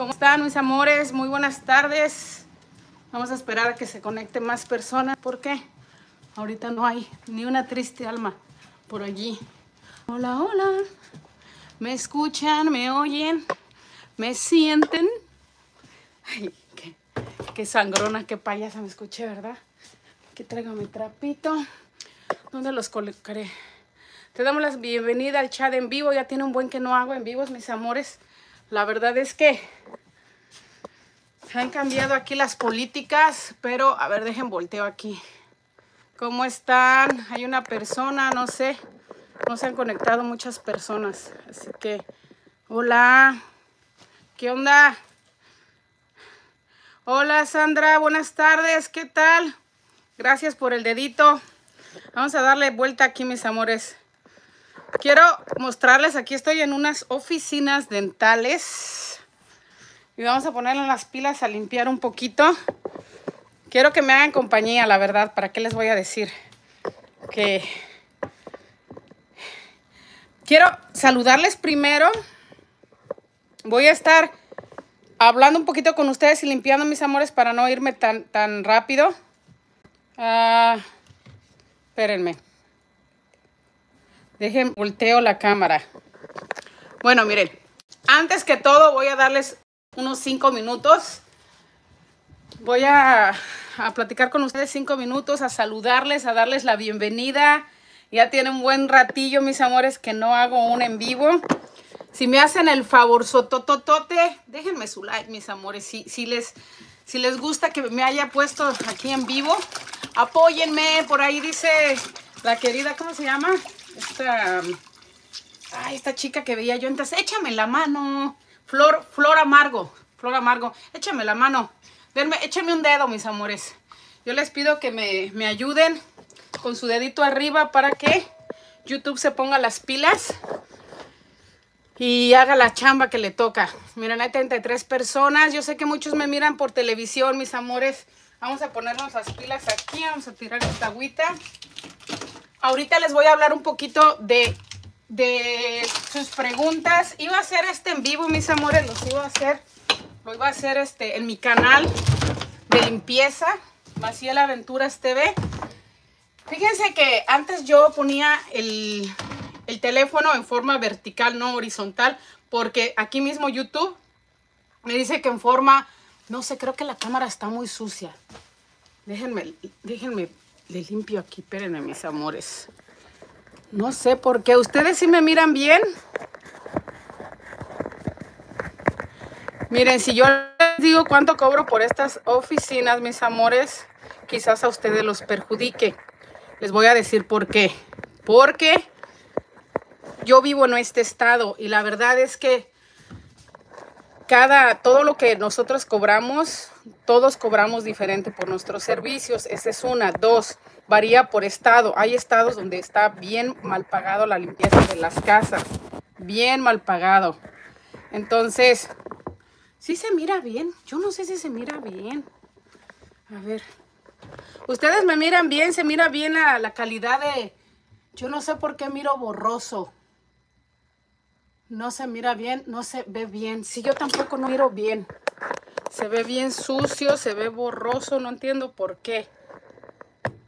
¿Cómo están mis amores? Muy buenas tardes. Vamos a esperar a que se conecte más personas. ¿Por qué? Ahorita no hay ni una triste alma por allí. Hola, hola. ¿Me escuchan? ¿Me oyen? ¿Me sienten? Ay, qué, sangrona, qué payasa me escuché, ¿verdad? Aquí traigo mi trapito. ¿Dónde los colocaré? Te damos la bienvenida al chat en vivo. Ya tiene un buen que no hago en vivos, mis amores. La verdad es que han cambiado aquí las políticas, pero a ver, dejen volteo aquí. ¿Cómo están? Hay una persona, no sé. No se han conectado muchas personas. Así que, hola. ¿Qué onda? Hola Sandra, buenas tardes. ¿Qué tal? Gracias por el dedito. Vamos a darle vuelta aquí, mis amores quiero mostrarles, aquí estoy en unas oficinas dentales. Y vamos a ponerle las pilas a limpiar un poquito. Quiero que me hagan compañía, la verdad, ¿para qué les voy a decir? Que... Quiero saludarles primero. Voy a estar hablando un poquito con ustedes y limpiando mis amores para no irme tan, tan rápido. Ah, espérenme. Dejen, volteo la cámara. Bueno, miren, antes que todo voy a darles unos cinco minutos. Voy a, platicar con ustedes cinco minutos, a saludarles, a darles la bienvenida. Ya tienen un buen ratillo, mis amores, que no hago un en vivo. Si me hacen el favor, sotototote, déjenme su like, mis amores. Si, si, les, si les gusta que me haya puesto aquí en vivo, apóyenme. Por ahí dice la querida, ¿cómo se llama? esta, esta chica que veía yo entonces, échame la mano, Flor, Flor Amargo, Flor Amargo, échame la mano, Denme, échame un dedo, mis amores. Yo les pido que me, me ayuden con su dedito arriba para que YouTube se ponga las pilas y haga la chamba que le toca. Miren, hay 33 personas. Yo sé que muchos me miran por televisión, mis amores. Vamos a ponernos las pilas aquí. Vamos a tirar esta agüita. Ahorita les voy a hablar un poquito de, sus preguntas. Iba a hacer este en vivo, mis amores, los iba a hacer. Lo iba a hacer este, en mi canal de limpieza, Maciel Aventuras TV. Fíjense que antes yo ponía el, el teléfono en forma vertical, no horizontal, porque aquí mismo YouTube me dice que en forma, no sé, creo que la cámara está muy sucia. Déjenme, déjenme le limpio aquí, espérenme, mis amores. No sé por qué. ¿Ustedes sí me miran bien? Miren, si yo les digo cuánto cobro por estas oficinas, mis amores, quizás a ustedes los perjudique. Les voy a decir por qué. Porque yo vivo en este estado y la verdad es que cada, todo lo que nosotros cobramos, todos cobramos diferente por nuestros servicios. Esa es una. Dos, varía por estado. Hay estados donde está bien mal pagado la limpieza de las casas. Bien mal pagado. Entonces, si se mira bien. Yo no sé si se mira bien. A ver. Ustedes me miran bien, se mira bien la, la calidad de... Yo no sé por qué miro borroso. No se mira bien, no se ve bien. Si yo tampoco no miro bien. Se ve bien sucio, se ve borroso, no entiendo por qué.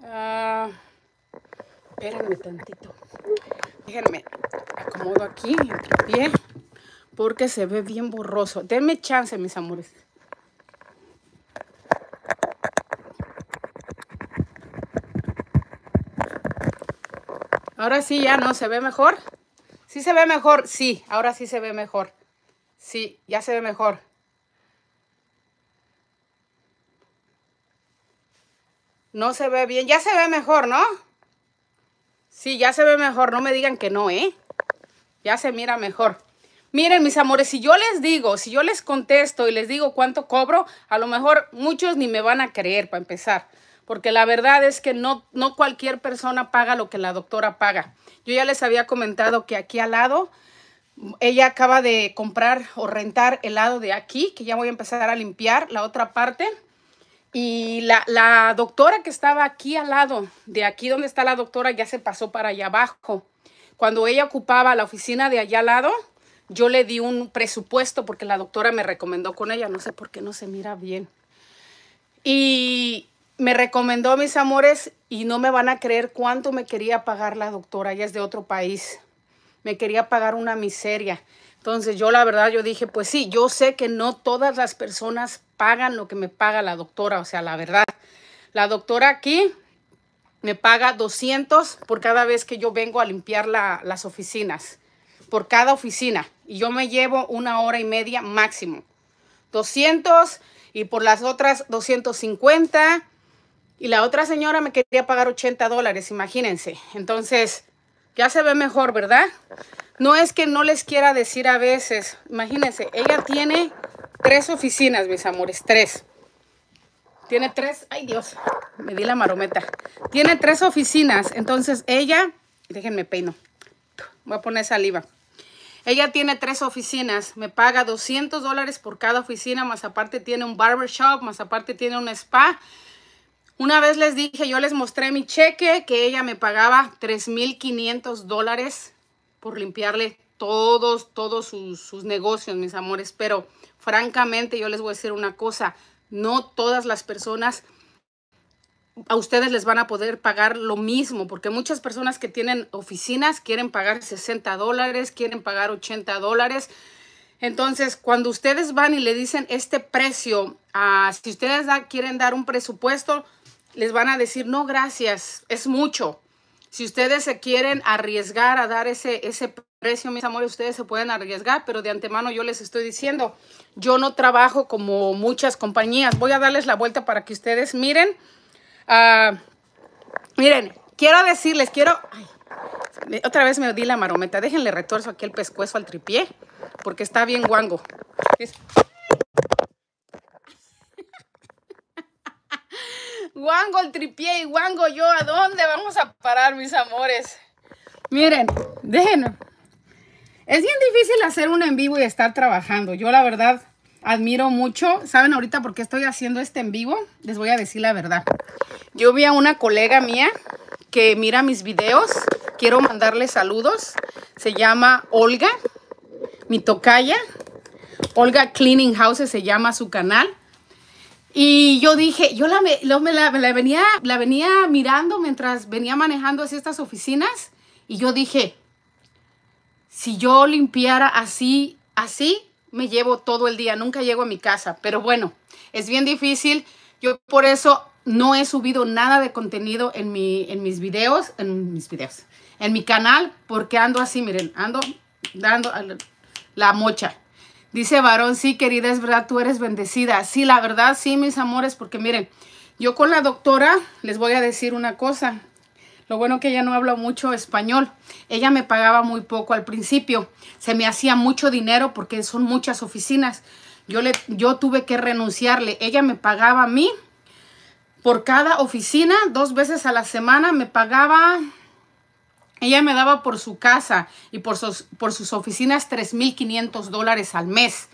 Uh, espérenme tantito. Déjenme, acomodo aquí, Bien. pie, porque se ve bien borroso. Denme chance, mis amores. Ahora sí ya no se ve mejor. ¿Sí se ve mejor? Sí, ahora sí se ve mejor. Sí, ya se ve mejor. No se ve bien. Ya se ve mejor, ¿no? Sí, ya se ve mejor. No me digan que no, ¿eh? Ya se mira mejor. Miren, mis amores, si yo les digo, si yo les contesto y les digo cuánto cobro, a lo mejor muchos ni me van a creer para empezar porque la verdad es que no, no cualquier persona paga lo que la doctora paga. Yo ya les había comentado que aquí al lado, ella acaba de comprar o rentar el lado de aquí, que ya voy a empezar a limpiar la otra parte. Y la, la doctora que estaba aquí al lado, de aquí donde está la doctora, ya se pasó para allá abajo. Cuando ella ocupaba la oficina de allá al lado, yo le di un presupuesto porque la doctora me recomendó con ella, no sé por qué no se mira bien. Y me recomendó mis amores y no me van a creer cuánto me quería pagar la doctora. Ella es de otro país. Me quería pagar una miseria. Entonces yo la verdad, yo dije, pues sí, yo sé que no todas las personas pagan lo que me paga la doctora. O sea, la verdad, la doctora aquí me paga 200 por cada vez que yo vengo a limpiar las oficinas. Por cada oficina. Y yo me llevo una hora y media máximo. 200 y por las otras 250 y la otra señora me quería pagar 80 dólares, imagínense. Entonces, ya se ve mejor, ¿verdad? No es que no les quiera decir a veces, imagínense, ella tiene tres oficinas, mis amores, tres. Tiene tres, ay Dios, me di la marometa. Tiene tres oficinas, entonces ella, déjenme peino, voy a poner saliva. Ella tiene tres oficinas, me paga 200 dólares por cada oficina, más aparte tiene un barbershop, más aparte tiene un spa, una vez les dije, yo les mostré mi cheque que ella me pagaba 3.500 dólares por limpiarle todos, todos sus, negocios, mis amores. Pero francamente yo les voy a decir una cosa, no todas las personas a ustedes les van a poder pagar lo mismo, porque muchas personas que tienen oficinas quieren pagar 60 dólares, quieren pagar 80 dólares. Entonces, cuando ustedes van y le dicen este precio, ah, si ustedes quieren dar un presupuesto, les van a decir, no, gracias, es mucho. Si ustedes se quieren arriesgar a dar ese, ese precio, mis amores, ustedes se pueden arriesgar, pero de antemano yo les estoy diciendo, yo no trabajo como muchas compañías. Voy a darles la vuelta para que ustedes miren. Ah, miren, quiero decirles, quiero... otra vez me di la marometa. Déjenle retorzo aquí el pescuezo al tripié, porque está bien guango. Wango el tripié y Wango yo, ¿a dónde vamos a parar, mis amores? Miren, déjenme. Es bien difícil hacer un en vivo y estar trabajando. Yo la verdad admiro mucho. ¿Saben ahorita por qué estoy haciendo este en vivo? Les voy a decir la verdad. Yo vi a una colega mía que mira mis videos. Quiero mandarle saludos. Se llama Olga, mi tocaya. Olga Cleaning House se llama su canal. Y yo dije, yo la, la, la, venía, la venía mirando mientras venía manejando así estas oficinas y yo dije, si yo limpiara así, así, me llevo todo el día, nunca llego a mi casa. Pero bueno, es bien difícil. Yo por eso no he subido nada de contenido en, mi, en mis videos, en mis videos, en mi canal, porque ando así, miren, ando dando la mocha. Dice varón, sí, querida, es verdad, tú eres bendecida. Sí, la verdad, sí, mis amores, porque miren, yo con la doctora les voy a decir una cosa. Lo bueno que ella no habla mucho español. Ella me pagaba muy poco al principio. Se me hacía mucho dinero porque son muchas oficinas. Yo, le, yo tuve que renunciarle. Ella me pagaba a mí por cada oficina, dos veces a la semana, me pagaba ella me daba por su casa y por sus, por sus oficinas 3.500 dólares al mes.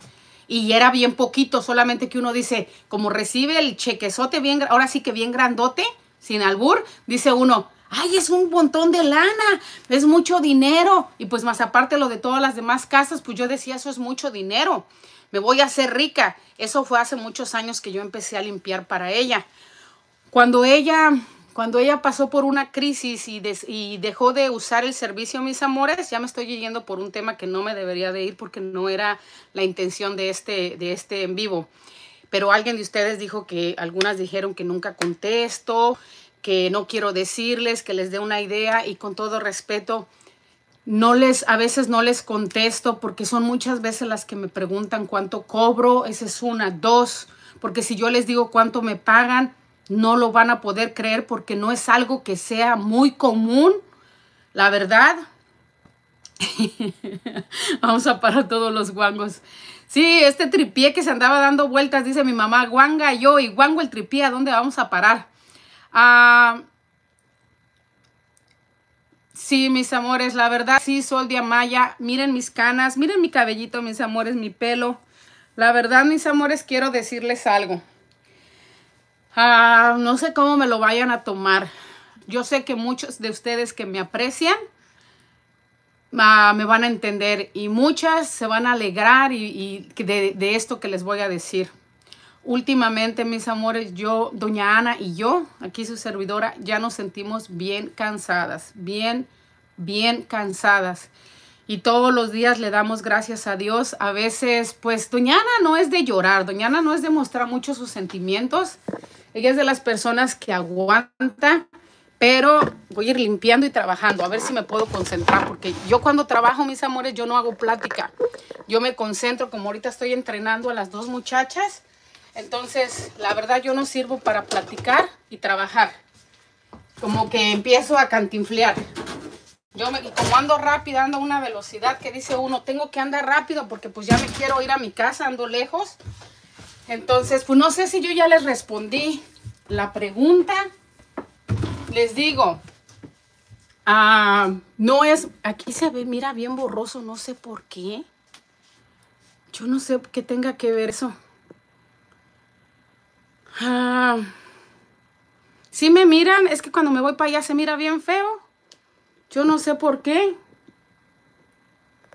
Y era bien poquito, solamente que uno dice, como recibe el chequezote bien, ahora sí que bien grandote, sin albur, dice uno, ay, es un montón de lana, es mucho dinero. Y pues más aparte lo de todas las demás casas, pues yo decía, eso es mucho dinero, me voy a hacer rica. Eso fue hace muchos años que yo empecé a limpiar para ella. Cuando ella cuando ella pasó por una crisis y, y, dejó de usar el servicio Mis Amores, ya me estoy yendo por un tema que no me debería de ir porque no era la intención de este, de este en vivo. Pero alguien de ustedes dijo que algunas dijeron que nunca contesto, que no quiero decirles, que les dé una idea y con todo respeto, no les, a veces no les contesto porque son muchas veces las que me preguntan cuánto cobro, esa es una, dos, porque si yo les digo cuánto me pagan, no lo van a poder creer porque no es algo que sea muy común, la verdad. Vamos a parar todos los guangos. Sí, este tripié que se andaba dando vueltas, dice mi mamá, guanga yo y guango el tripié, ¿a dónde vamos a parar? Ah, sí, mis amores, la verdad, sí, Sol de Amaya, miren mis canas, miren mi cabellito, mis amores, mi pelo. La verdad, mis amores, quiero decirles algo. Ah, no sé cómo me lo vayan a tomar. Yo sé que muchos de ustedes que me aprecian ah, me van a entender y muchas se van a alegrar y, de, de esto que les voy a decir. Últimamente, mis amores, yo, doña Ana y yo, aquí su servidora, ya nos sentimos bien cansadas, bien, bien cansadas. Y todos los días le damos gracias a Dios. A veces, pues, doña Ana no es de llorar, doña Ana no es de mostrar mucho sus sentimientos, ella es de las personas que aguanta, pero voy a ir limpiando y trabajando, a ver si me puedo concentrar, porque yo cuando trabajo, mis amores, yo no hago plática. Yo me concentro, como ahorita estoy entrenando a las dos muchachas, entonces la verdad yo no sirvo para platicar y trabajar. Como que empiezo a cantinflear. Yo me, como ando rápido, ando a una velocidad que dice uno, tengo que andar rápido porque pues ya me quiero ir a mi casa, ando lejos. Entonces, pues no sé si yo ya les respondí la pregunta. Les digo, ah, no es, aquí se ve, mira, bien borroso, no sé por qué. Yo no sé qué tenga que ver eso. Ah, si me miran, es que cuando me voy para allá se mira bien feo. Yo no sé por qué.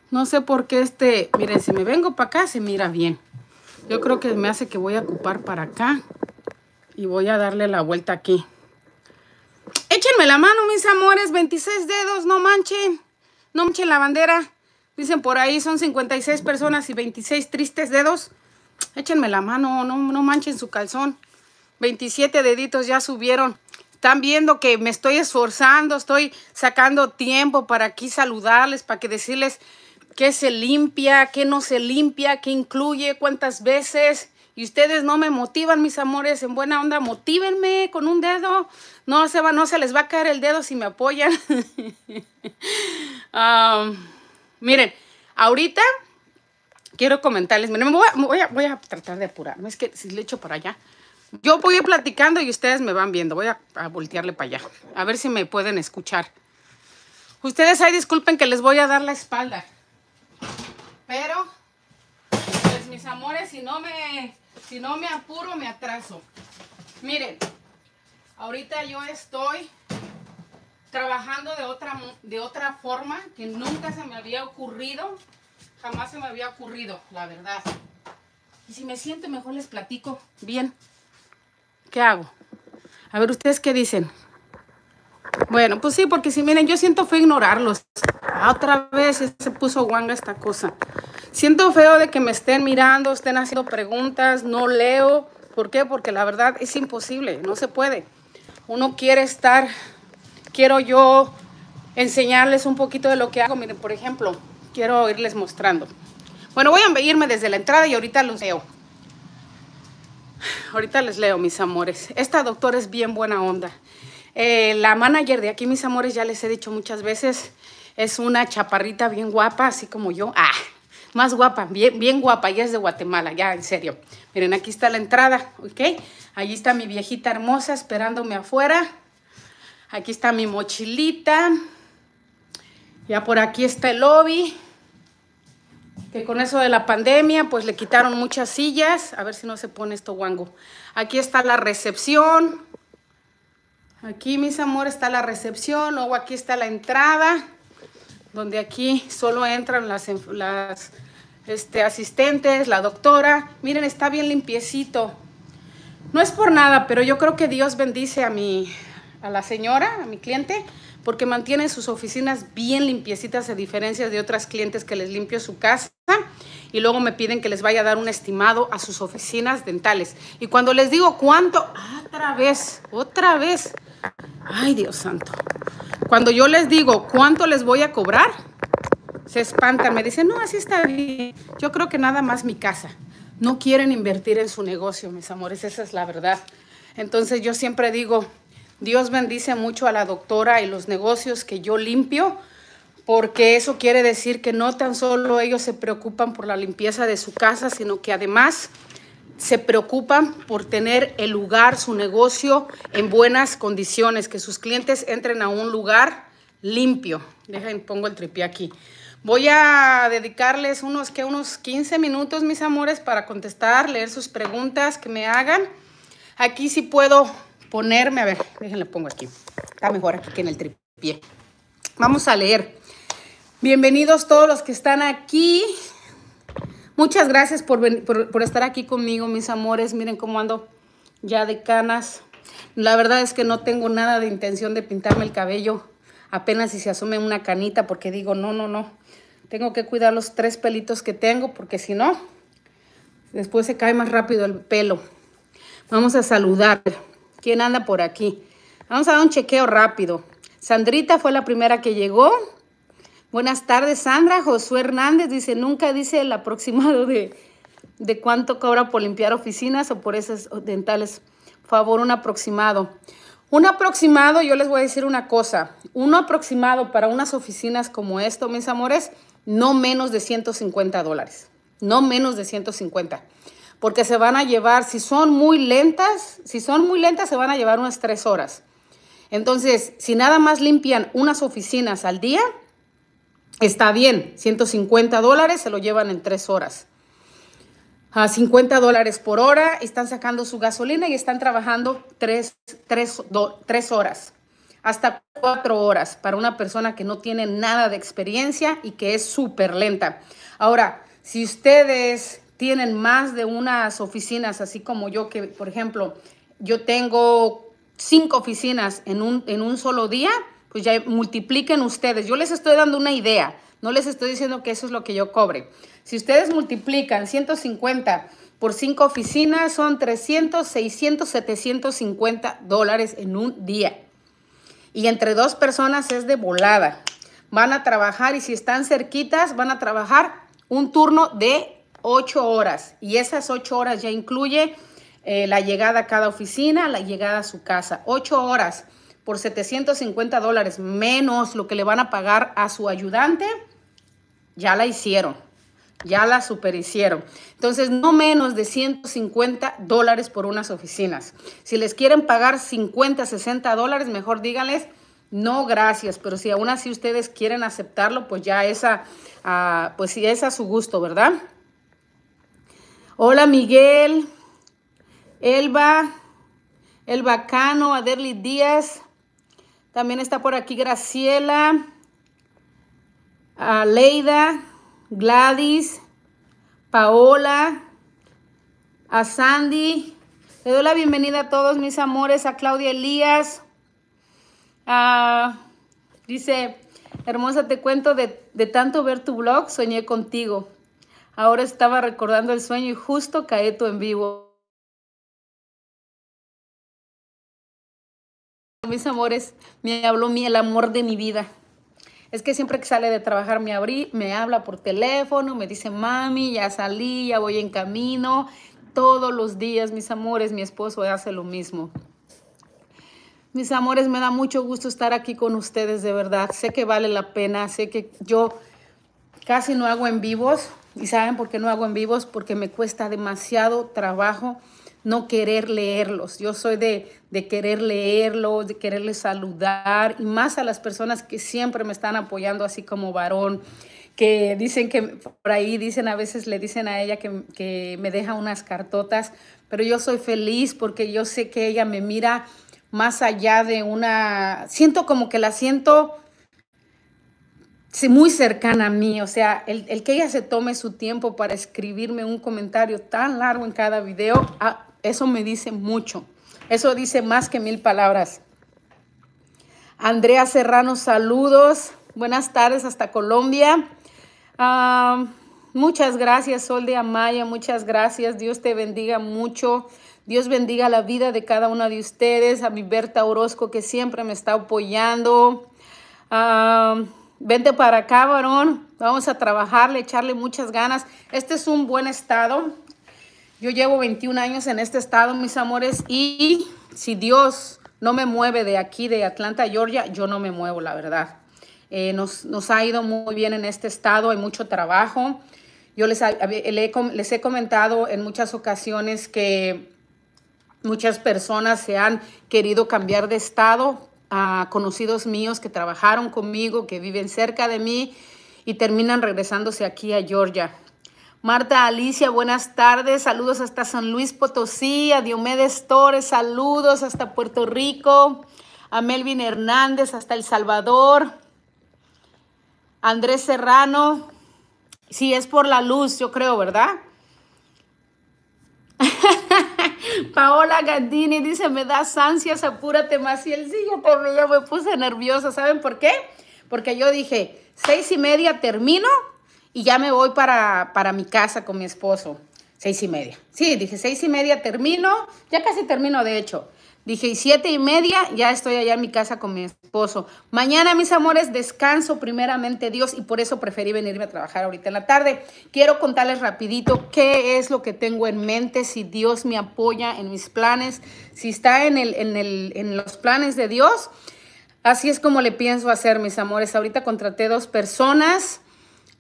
No sé por qué este, miren, si me vengo para acá se mira bien. Yo creo que me hace que voy a ocupar para acá. Y voy a darle la vuelta aquí. Échenme la mano, mis amores. 26 dedos, no manchen. No manchen la bandera. Dicen por ahí, son 56 personas y 26 tristes dedos. Échenme la mano, no, no manchen su calzón. 27 deditos ya subieron. Están viendo que me estoy esforzando, estoy sacando tiempo para aquí saludarles, para que decirles qué se limpia, qué no se limpia, qué incluye, cuántas veces. Y ustedes no me motivan, mis amores, en buena onda, motívenme con un dedo. No se, va, no se les va a caer el dedo si me apoyan. miren, ahorita quiero comentarles, voy a, tratar de no es que si le echo para allá. Yo voy a ir platicando y ustedes me van viendo, voy a, a voltearle para allá, a ver si me pueden escuchar. Ustedes ahí disculpen que les voy a dar la espalda. Pero, pues mis amores, si no me, si no me apuro, me atraso. Miren, ahorita yo estoy trabajando de otra, de otra forma que nunca se me había ocurrido. Jamás se me había ocurrido, la verdad. Y si me siento mejor les platico bien. ¿Qué hago? A ver, ¿ustedes qué dicen? Bueno, pues sí, porque si miren, yo siento fue ignorarlos otra vez se puso guanga esta cosa. Siento feo de que me estén mirando, estén haciendo preguntas, no leo. ¿Por qué? Porque la verdad es imposible, no se puede. Uno quiere estar, quiero yo enseñarles un poquito de lo que hago. Miren, por ejemplo, quiero irles mostrando. Bueno, voy a irme desde la entrada y ahorita los leo. Ahorita les leo, mis amores. Esta doctora es bien buena onda. Eh, la manager de aquí, mis amores, ya les he dicho muchas veces, es una chaparrita bien guapa, así como yo. Ah, más guapa, bien, bien guapa, ya es de Guatemala, ya en serio. Miren, aquí está la entrada, ¿ok? Allí está mi viejita hermosa esperándome afuera. Aquí está mi mochilita. Ya por aquí está el lobby. Que con eso de la pandemia, pues le quitaron muchas sillas. A ver si no se pone esto guango. Aquí está la recepción. Aquí, mis amores, está la recepción. Luego aquí está la entrada donde aquí solo entran las, las este, asistentes, la doctora. Miren, está bien limpiecito. No es por nada, pero yo creo que Dios bendice a mi, a la señora, a mi cliente, porque mantiene sus oficinas bien limpiecitas a diferencia de otras clientes que les limpio su casa y luego me piden que les vaya a dar un estimado a sus oficinas dentales. Y cuando les digo cuánto, otra vez, otra vez. Ay, Dios santo. Cuando yo les digo cuánto les voy a cobrar, se espantan, me dicen, no, así está bien. Yo creo que nada más mi casa. No quieren invertir en su negocio, mis amores, esa es la verdad. Entonces yo siempre digo, Dios bendice mucho a la doctora y los negocios que yo limpio, porque eso quiere decir que no tan solo ellos se preocupan por la limpieza de su casa, sino que además se preocupan por tener el lugar, su negocio en buenas condiciones, que sus clientes entren a un lugar limpio. Dejen, pongo el tripié aquí. Voy a dedicarles unos, que unos 15 minutos, mis amores, para contestar, leer sus preguntas que me hagan. Aquí sí puedo ponerme, a ver, déjenle pongo aquí. Está mejor aquí que en el tripié. Vamos a leer. Bienvenidos todos los que están aquí. Muchas gracias por, estar aquí conmigo, mis amores. Miren cómo ando ya de canas. La verdad es que no tengo nada de intención de pintarme el cabello. Apenas si se asome una canita porque digo, no, no, no. Tengo que cuidar los tres pelitos que tengo porque si no, después se cae más rápido el pelo. Vamos a saludar. ¿Quién anda por aquí? Vamos a dar un chequeo rápido. Sandrita fue la primera que llegó. Buenas tardes, Sandra. Josué Hernández dice, nunca dice el aproximado de, de cuánto cobra por limpiar oficinas o por esas dentales. favor, un aproximado. Un aproximado, yo les voy a decir una cosa, un aproximado para unas oficinas como esto, mis amores, no menos de 150 dólares, no menos de 150, porque se van a llevar, si son muy lentas, si son muy lentas se van a llevar unas tres horas. Entonces, si nada más limpian unas oficinas al día, Está bien, 150 dólares se lo llevan en tres horas. A 50 dólares por hora están sacando su gasolina y están trabajando tres, horas, hasta cuatro horas para una persona que no tiene nada de experiencia y que es súper lenta. Ahora, si ustedes tienen más de unas oficinas, así como yo, que por ejemplo, yo tengo cinco oficinas en un, en un solo día, pues ya multipliquen ustedes. Yo les estoy dando una idea, no les estoy diciendo que eso es lo que yo cobre. Si ustedes multiplican 150 por 5 oficinas, son 300, 600, 750 dólares en un día. Y entre dos personas es de volada. Van a trabajar y si están cerquitas, van a trabajar un turno de 8 horas. Y esas 8 horas ya incluye eh, la llegada a cada oficina, la llegada a su casa. 8 horas por 750 dólares menos lo que le van a pagar a su ayudante, ya la hicieron, ya la superhicieron. Entonces, no menos de 150 dólares por unas oficinas. Si les quieren pagar 50, 60 dólares, mejor díganles, no, gracias, pero si aún así ustedes quieren aceptarlo, pues ya esa, ah, pues si es a su gusto, ¿verdad? Hola Miguel, Elba, El Bacano, Aderly Díaz, también está por aquí Graciela, Leida, Gladys, Paola, a Sandy. Le doy la bienvenida a todos mis amores, a Claudia Elías. dice, hermosa, te cuento de, tanto ver tu blog, soñé contigo. Ahora estaba recordando el sueño y justo caí tu en vivo. mis amores, me habló mi, el amor de mi vida. Es que siempre que sale de trabajar me abrí, me habla por teléfono, me dice, mami, ya salí, ya voy en camino. Todos los días, mis amores, mi esposo hace lo mismo. Mis amores, me da mucho gusto estar aquí con ustedes, de verdad. Sé que vale la pena, sé que yo casi no hago en vivos. ¿Y saben por qué no hago en vivos? Porque me cuesta demasiado trabajo no querer leerlos. Yo soy de, de querer leerlos, de quererles saludar y más a las personas que siempre me están apoyando así como varón que dicen que por ahí dicen a veces le dicen a ella que, que me deja unas cartotas, pero yo soy feliz porque yo sé que ella me mira más allá de una, siento como que la siento muy cercana a mí, o sea, el, que ella se tome su tiempo para escribirme un comentario tan largo en cada video, ah, eso me dice mucho. Eso dice más que mil palabras. Andrea Serrano, saludos. Buenas tardes hasta Colombia. Ah, muchas gracias, Sol de Amaya. Muchas gracias. Dios te bendiga mucho. Dios bendiga la vida de cada una de ustedes. A mi Berta Orozco, que siempre me está apoyando. Ah, Vente para acá, varón. Vamos a trabajarle, echarle muchas ganas. Este es un buen estado. Yo llevo 21 años en este estado, mis amores, y si Dios no me mueve de aquí, de Atlanta, Georgia, yo no me muevo, la verdad. Eh, nos, ha ido muy bien en este estado, hay mucho trabajo. Yo les, les he comentado en muchas ocasiones que muchas personas se han querido cambiar de estado conocidos míos que trabajaron conmigo, que viven cerca de mí y terminan regresándose aquí a Georgia. Marta Alicia, buenas tardes. Saludos hasta San Luis Potosí, a Diomedes Torres, saludos hasta Puerto Rico, a Melvin Hernández, hasta El Salvador, Andrés Serrano. Si sí, es por la luz, yo creo, ¿verdad? Paola Gandini dice, me das ansias, apúrate más. Y el sí, yo me puse nerviosa. ¿Saben por qué? Porque yo dije, seis y media termino y ya me voy para, para mi casa con mi esposo. Seis y media. Sí, dije, seis y media termino. Ya casi termino, de hecho. Dije, y siete y media ya estoy allá en mi casa con mi esposo. Mañana, mis amores, descanso primeramente Dios y por eso preferí venirme a trabajar ahorita en la tarde. Quiero contarles rapidito qué es lo que tengo en mente, si Dios me apoya en mis planes, si está en, el, en, los planes de Dios. Así es como le pienso hacer, mis amores. Ahorita contraté dos personas.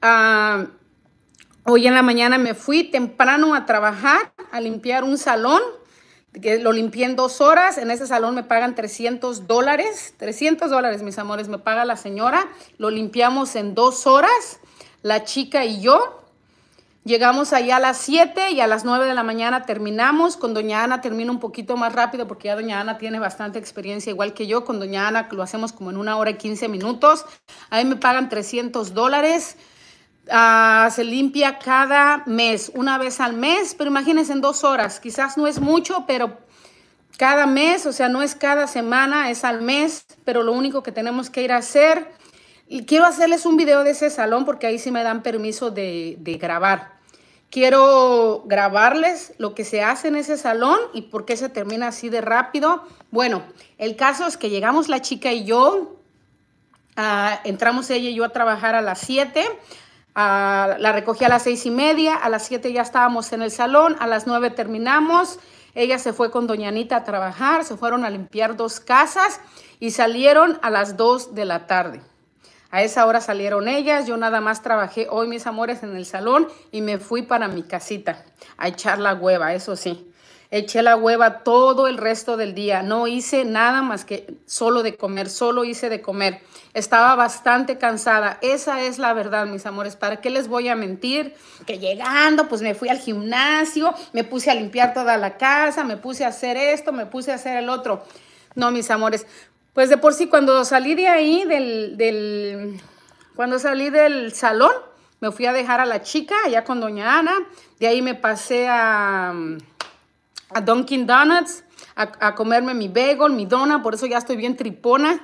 Ah, hoy en la mañana me fui temprano a trabajar, a limpiar un salón lo limpié en dos horas, en ese salón me pagan 300 dólares, 300 dólares mis amores, me paga la señora, lo limpiamos en dos horas, la chica y yo, Llegamos allá a las 7 y a las 9 de la mañana terminamos. Con Doña Ana termino un poquito más rápido porque ya Doña Ana tiene bastante experiencia, igual que yo. Con Doña Ana lo hacemos como en una hora y 15 minutos. Ahí me pagan 300 dólares. Ah, se limpia cada mes, una vez al mes, pero imagínense en dos horas, quizás no es mucho, pero cada mes, o sea, no es cada semana, es al mes, pero lo único que tenemos que ir a hacer, y quiero hacerles un video de ese salón porque ahí sí me dan permiso de, grabar. Quiero grabarles lo que se hace en ese salón y por qué se termina así de rápido. Bueno, el caso es que llegamos la chica y yo, ah, entramos ella y yo a trabajar a las 7 la recogí a las seis y media, a las siete ya estábamos en el salón, a las nueve terminamos. Ella se fue con Doña Anita a trabajar, se fueron a limpiar dos casas y salieron a las dos de la tarde. A esa hora salieron ellas, yo nada más trabajé hoy, mis amores, en el salón y me fui para mi casita a echar la hueva, eso sí eché la hueva todo el resto del día. No hice nada más que solo de comer, solo hice de comer. Estaba bastante cansada. Esa es la verdad, mis amores. ¿Para qué les voy a mentir? Que llegando, pues me fui al gimnasio, me puse a limpiar toda la casa, me puse a hacer esto, me puse a hacer el otro. No, mis amores. Pues de por sí, cuando salí de ahí, del, cuando salí del salón, me fui a dejar a la chica allá con doña Ana. De ahí me pasé a a Dunkin' Donuts a, comerme mi bagel, mi dona, por eso ya estoy bien tripona.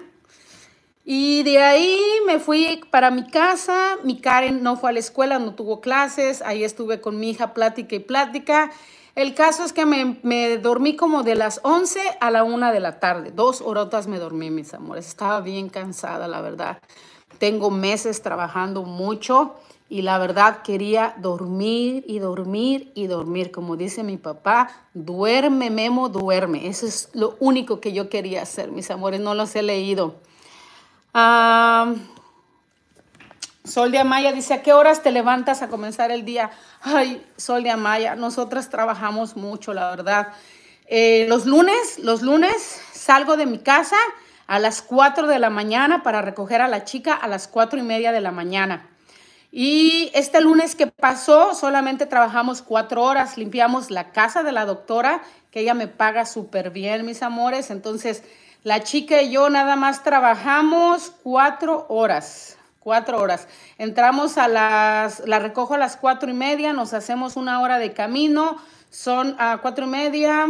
Y de ahí me fui para mi casa, mi Karen no fue a la escuela, no tuvo clases, ahí estuve con mi hija plática y plática. El caso es que me, me dormí como de las 11 a la 1 de la tarde, dos horotas me dormí, mis amores, estaba bien cansada, la verdad. Tengo meses trabajando mucho y la verdad quería dormir y dormir y dormir. Como dice mi papá, duerme, Memo, duerme. Eso es lo único que yo quería hacer, mis amores, no los he leído. Ah, Sol de Amaya dice, ¿a qué horas te levantas a comenzar el día? Ay, Sol de Amaya, nosotras trabajamos mucho, la verdad. Eh, los lunes, los lunes salgo de mi casa a las 4 de la mañana para recoger a la chica a las 4 y media de la mañana. Y este lunes que pasó, solamente trabajamos cuatro horas, limpiamos la casa de la doctora, que ella me paga súper bien, mis amores. Entonces, la chica y yo nada más trabajamos cuatro horas, cuatro horas. Entramos a las, la recojo a las cuatro y media, nos hacemos una hora de camino, son a ah, cuatro y media,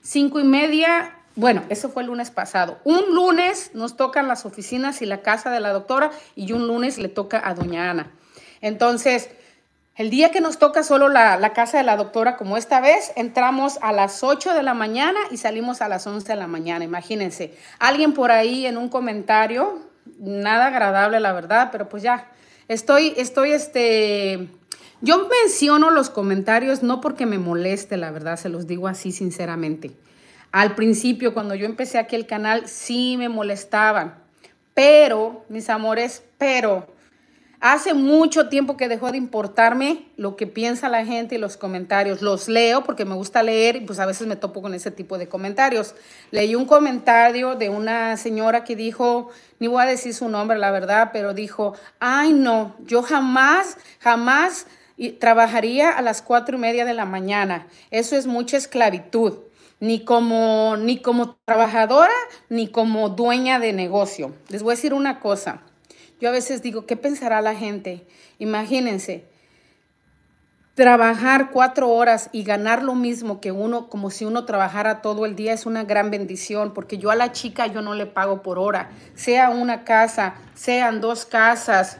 cinco y media. Bueno, eso fue el lunes pasado. Un lunes nos tocan las oficinas y la casa de la doctora y un lunes le toca a doña Ana. Entonces, el día que nos toca solo la, casa de la doctora, como esta vez, entramos a las 8 de la mañana y salimos a las 11 de la mañana, imagínense. Alguien por ahí en un comentario, nada agradable la verdad, pero pues ya, estoy, estoy, este, yo menciono los comentarios no porque me moleste, la verdad, se los digo así sinceramente. Al principio, cuando yo empecé aquí el canal, sí me molestaban, pero, mis amores, pero Hace mucho tiempo que dejó de importarme lo que piensa la gente y los comentarios. Los leo porque me gusta leer y pues a veces me topo con ese tipo de comentarios. Leí un comentario de una señora que dijo, ni voy a decir su nombre, la verdad, pero dijo, ay no, yo jamás, jamás trabajaría a las cuatro y media de la mañana. Eso es mucha esclavitud ni como, ni como trabajadora, ni como dueña de negocio. Les voy a decir una cosa. Yo a veces digo, ¿qué pensará la gente? Imagínense, trabajar cuatro horas y ganar lo mismo que uno, como si uno trabajara todo el día, es una gran bendición, porque yo a la chica yo no le pago por hora, sea una casa, sean dos casas,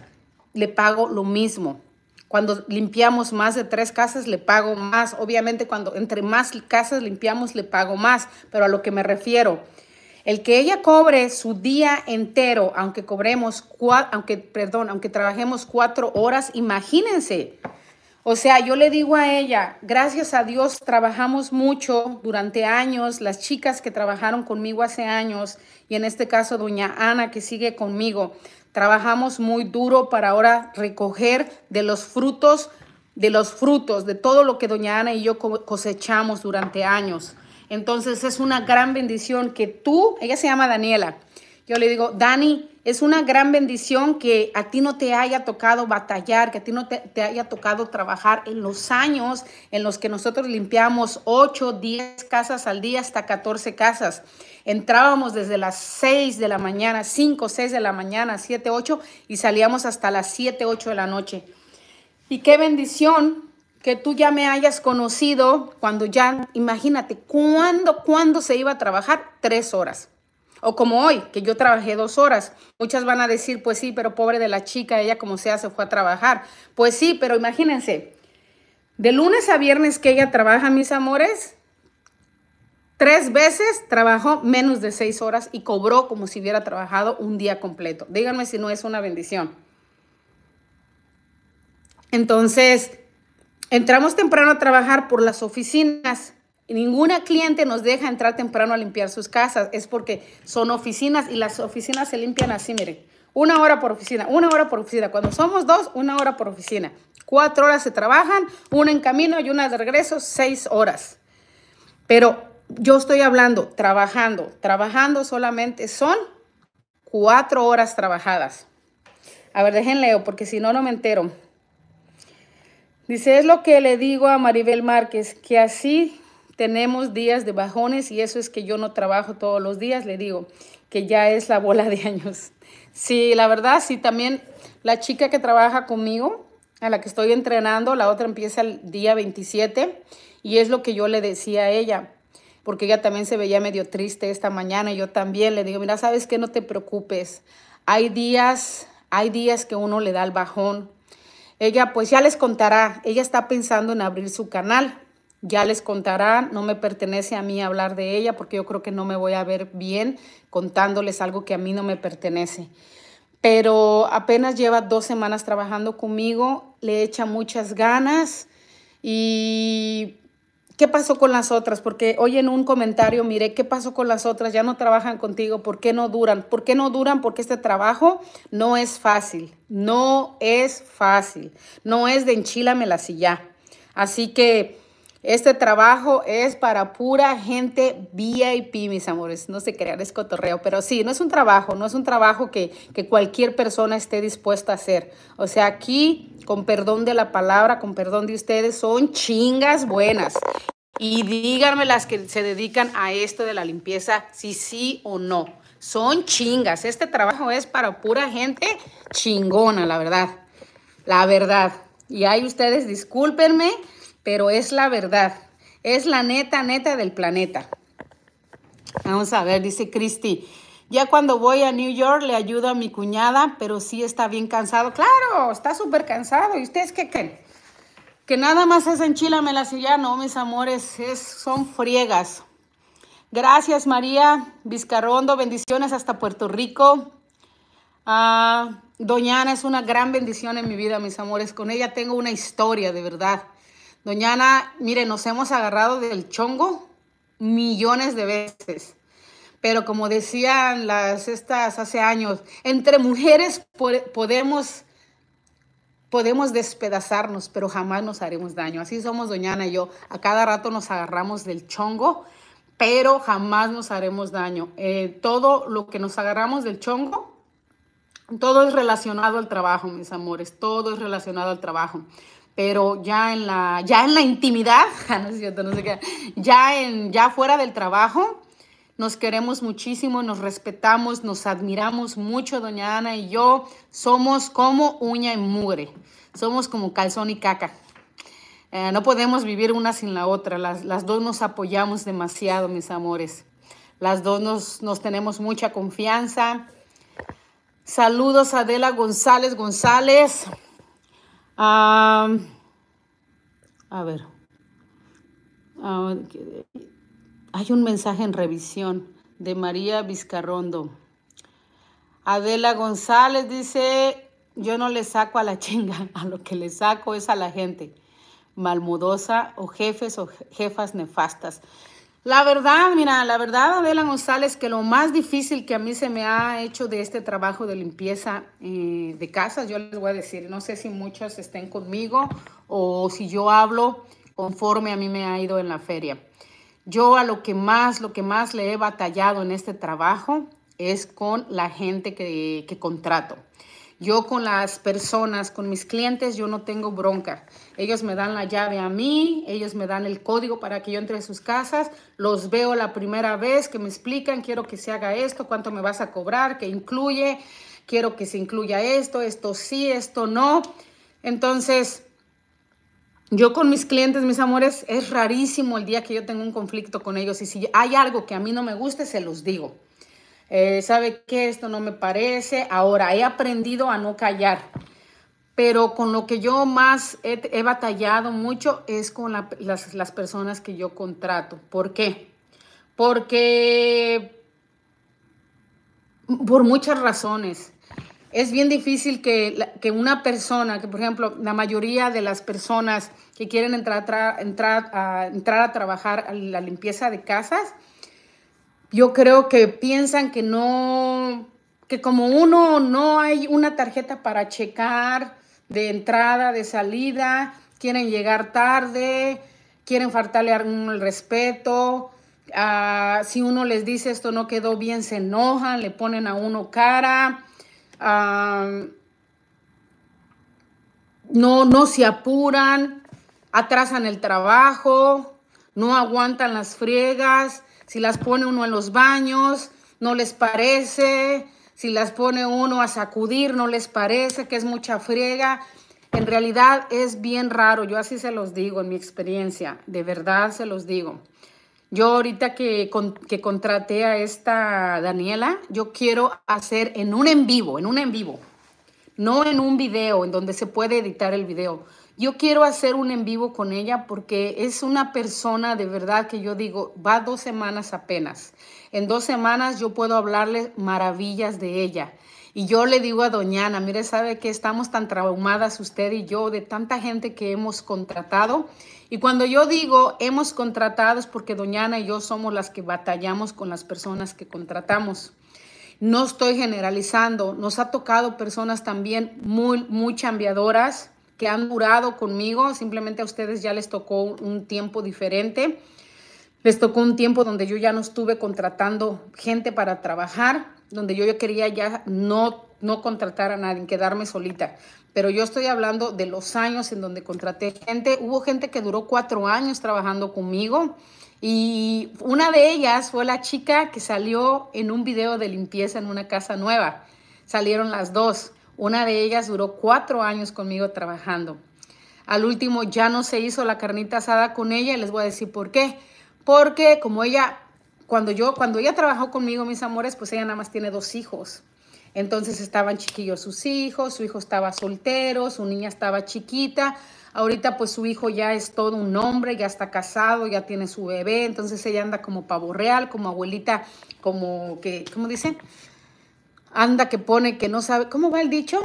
le pago lo mismo. Cuando limpiamos más de tres casas, le pago más. Obviamente, cuando entre más casas limpiamos, le pago más. Pero a lo que me refiero, el que ella cobre su día entero, aunque cobremos, aunque, perdón, aunque trabajemos cuatro horas, imagínense. O sea, yo le digo a ella, gracias a Dios trabajamos mucho durante años, las chicas que trabajaron conmigo hace años, y en este caso doña Ana que sigue conmigo, trabajamos muy duro para ahora recoger de los frutos, de los frutos, de todo lo que doña Ana y yo cosechamos durante años. Entonces es una gran bendición que tú, ella se llama Daniela, yo le digo, Dani, es una gran bendición que a ti no te haya tocado batallar, que a ti no te, haya tocado trabajar en los años en los que nosotros limpiamos 8, 10 casas al día hasta 14 casas. Entrábamos desde las 6 de la mañana, 5, 6 de la mañana, 7, 8 y salíamos hasta las 7, 8 de la noche. Y qué bendición que tú ya me hayas conocido cuando ya, imagínate, ¿cuándo, cuándo se iba a trabajar? Tres horas. O como hoy, que yo trabajé dos horas. Muchas van a decir, pues sí, pero pobre de la chica, ella como sea se fue a trabajar. Pues sí, pero imagínense, de lunes a viernes que ella trabaja, mis amores, tres veces trabajó menos de seis horas y cobró como si hubiera trabajado un día completo. Díganme si no es una bendición. Entonces, Entramos temprano a trabajar por las oficinas. Ninguna cliente nos deja entrar temprano a limpiar sus casas. Es porque son oficinas y las oficinas se limpian así, miren. Una hora por oficina, una hora por oficina. Cuando somos dos, una hora por oficina. Cuatro horas se trabajan, una en camino y una de regreso, seis horas. Pero yo estoy hablando, trabajando, trabajando solamente son cuatro horas trabajadas. A ver, déjenle, porque si no, no me entero. Dice, es lo que le digo a Maribel Márquez, que así tenemos días de bajones y eso es que yo no trabajo todos los días, le digo, que ya es la bola de años. Sí, la verdad, sí, también la chica que trabaja conmigo, a la que estoy entrenando, la otra empieza el día 27 y es lo que yo le decía a ella, porque ella también se veía medio triste esta mañana y yo también le digo, mira, sabes que no te preocupes, hay días, hay días que uno le da el bajón, ella pues ya les contará, ella está pensando en abrir su canal, ya les contará, no me pertenece a mí hablar de ella porque yo creo que no me voy a ver bien contándoles algo que a mí no me pertenece. Pero apenas lleva dos semanas trabajando conmigo, le echa muchas ganas y ¿qué pasó con las otras? Porque hoy en un comentario miré, ¿qué pasó con las otras? Ya no trabajan contigo, ¿por qué no duran? ¿Por qué no duran? Porque este trabajo no es fácil, no es fácil, no es de enchila la silla. Así que este trabajo es para pura gente VIP, mis amores. No se crean, es cotorreo, pero sí, no es un trabajo, no es un trabajo que, cualquier persona esté dispuesta a hacer. O sea, aquí, con perdón de la palabra, con perdón de ustedes, son chingas buenas. Y díganme las que se dedican a esto de la limpieza, si sí o no. Son chingas. Este trabajo es para pura gente chingona, la verdad. La verdad. Y ahí ustedes, discúlpenme pero es la verdad. Es la neta, neta del planeta. Vamos a ver, dice Cristi, Ya cuando voy a New York le ayudo a mi cuñada, pero sí está bien cansado. Claro, está súper cansado. ¿Y ustedes qué creen? Que nada más es me la ya no, mis amores, es, son friegas. Gracias, María Vizcarrondo. Bendiciones hasta Puerto Rico. Ah, Doñana es una gran bendición en mi vida, mis amores. Con ella tengo una historia, de verdad. Doñana, mire, nos hemos agarrado del chongo millones de veces. Pero como decían las estas hace años, entre mujeres podemos podemos despedazarnos, pero jamás nos haremos daño. Así somos Doñana y yo. A cada rato nos agarramos del chongo, pero jamás nos haremos daño. Eh, todo lo que nos agarramos del chongo, todo es relacionado al trabajo, mis amores. Todo es relacionado al trabajo pero ya en la, ya en la intimidad, ah, ya, en, ya fuera del trabajo, nos queremos muchísimo, nos respetamos, nos admiramos mucho, doña Ana y yo. Somos como uña y mugre, somos como calzón y caca. Eh, no podemos vivir una sin la otra, las, dos nos apoyamos demasiado, mis amores. Las dos nos, nos tenemos mucha confianza. Saludos a Adela González González a ver. Ah, hay un mensaje en revisión de María Vizcarrondo. Adela González dice, yo no le saco a la chinga, a lo que le saco es a la gente malmudosa o jefes o jefas nefastas. La verdad, mira, la verdad, Adela González, que lo más difícil que a mí se me ha hecho de este trabajo de limpieza eh, de casas, yo les voy a decir, no sé si muchos estén conmigo o si yo hablo conforme a mí me ha ido en la feria. Yo a lo que más, lo que más le he batallado en este trabajo es con la gente que contrato. Yo con las personas, con mis clientes, yo no tengo bronca. Ellos me dan la llave a mí, ellos me dan el código para que yo entre a sus casas, los veo la primera vez que me explican, quiero que se haga esto, cuánto me vas a cobrar, qué incluye, quiero que se incluya esto, esto sí, esto no. Entonces, yo con mis clientes, mis amores, es rarísimo el día que yo tengo un conflicto con ellos y si hay algo que a mí no me guste, se los digo. Eh, ¿sabe qué? Esto no me parece. Ahora, he aprendido a no callar, pero con lo que yo más he, batallado mucho es con las, personas que yo contrato. ¿Por qué? Porque mm, por muchas razones. Es bien difícil que, una persona, que por ejemplo la mayoría de las personas que quieren entrar, entrar, a, entrar a trabajar a la limpieza de casas, yo creo que piensan que no, que como uno no hay una tarjeta para checar de entrada, de salida, quieren llegar tarde, quieren faltarle el respeto. Ah, si uno les dice esto no quedó bien, se enojan, le ponen a uno cara. no, no se apuran, atrasan el trabajo, no aguantan las friegas, si las pone uno en los baños, no les parece, si las pone uno a sacudir, no les parece que es mucha friega. En realidad es bien raro, yo así se los digo en mi experiencia, de verdad se los digo. Yo ahorita que, contraté a esta Daniela, yo quiero hacer en un en vivo, en un en vivo, no en un video en donde se puede editar el video. Yo quiero hacer un en vivo con ella porque es una persona de verdad que yo digo, va dos semanas apenas. En dos semanas yo puedo hablarle maravillas de ella. Y yo le digo a Doñana, mire, sabe que estamos tan traumadas usted y yo de tanta gente que hemos contratado. Y cuando yo digo hemos contratado es porque Doñana y yo somos las que batallamos con las personas que contratamos. No estoy generalizando, nos ha tocado personas también muy, muy chambeadoras, que han durado conmigo, simplemente a ustedes ya les tocó un tiempo diferente. Les tocó un tiempo donde yo ya no estuve contratando gente para trabajar, donde yo, yo quería ya no, no contratar a nadie, quedarme solita. Pero yo estoy hablando de los años en donde contraté gente. Hubo gente que duró cuatro años trabajando conmigo. Y una de ellas fue la chica que salió en un video de limpieza en una casa nueva. Salieron las dos. Una de ellas duró cuatro años conmigo trabajando. Al último ya no se hizo la carnita asada con ella y les voy a decir por qué. Porque como ella, cuando yo, cuando ella trabajó conmigo, mis amores, pues ella nada más tiene dos hijos. Entonces estaban chiquillos sus hijos, su hijo estaba soltero, su niña estaba chiquita. Ahorita pues su hijo ya es todo un hombre, ya está casado, ya tiene su bebé, entonces ella anda como pavo real, como abuelita, como que, ¿cómo dicen? anda que pone que no sabe, ¿cómo va el dicho?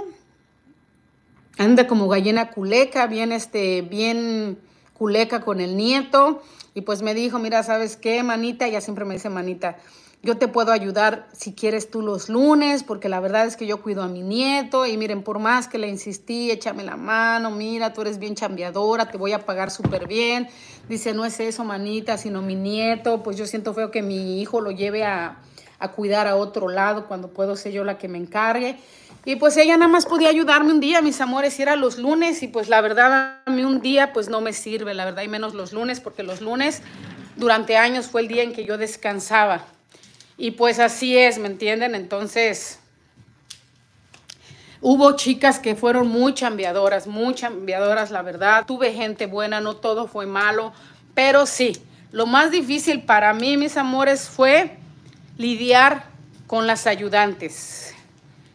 Anda como gallina culeca, bien este, bien culeca con el nieto y pues me dijo, mira, ¿sabes qué, manita? ya siempre me dice, manita, yo te puedo ayudar si quieres tú los lunes, porque la verdad es que yo cuido a mi nieto y miren, por más que le insistí, échame la mano, mira, tú eres bien chambeadora, te voy a pagar súper bien. Dice, no es eso, manita, sino mi nieto, pues yo siento feo que mi hijo lo lleve a a cuidar a otro lado cuando puedo ser yo la que me encargue. Y pues ella nada más podía ayudarme un día, mis amores, y era los lunes y pues la verdad a mí un día pues no me sirve, la verdad, y menos los lunes, porque los lunes durante años fue el día en que yo descansaba. Y pues así es, ¿me entienden? Entonces, hubo chicas que fueron muy chambeadoras, muy chambeadoras, la verdad. Tuve gente buena, no todo fue malo, pero sí, lo más difícil para mí, mis amores, fue lidiar con las ayudantes.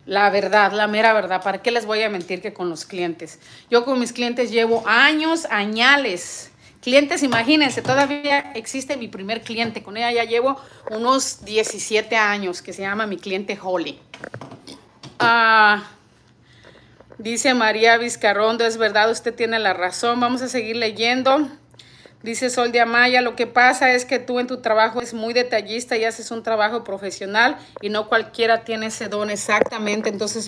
La verdad, la mera verdad. ¿Para qué les voy a mentir que con los clientes? Yo con mis clientes llevo años, añales. Clientes, imagínense, todavía existe mi primer cliente. Con ella ya llevo unos 17 años, que se llama mi cliente Holly. Ah, dice María Vizcarrondo, es verdad, usted tiene la razón. Vamos a seguir leyendo. Dice Sol de Amaya, lo que pasa es que tú en tu trabajo es muy detallista y haces un trabajo profesional y no cualquiera tiene ese don exactamente. Entonces,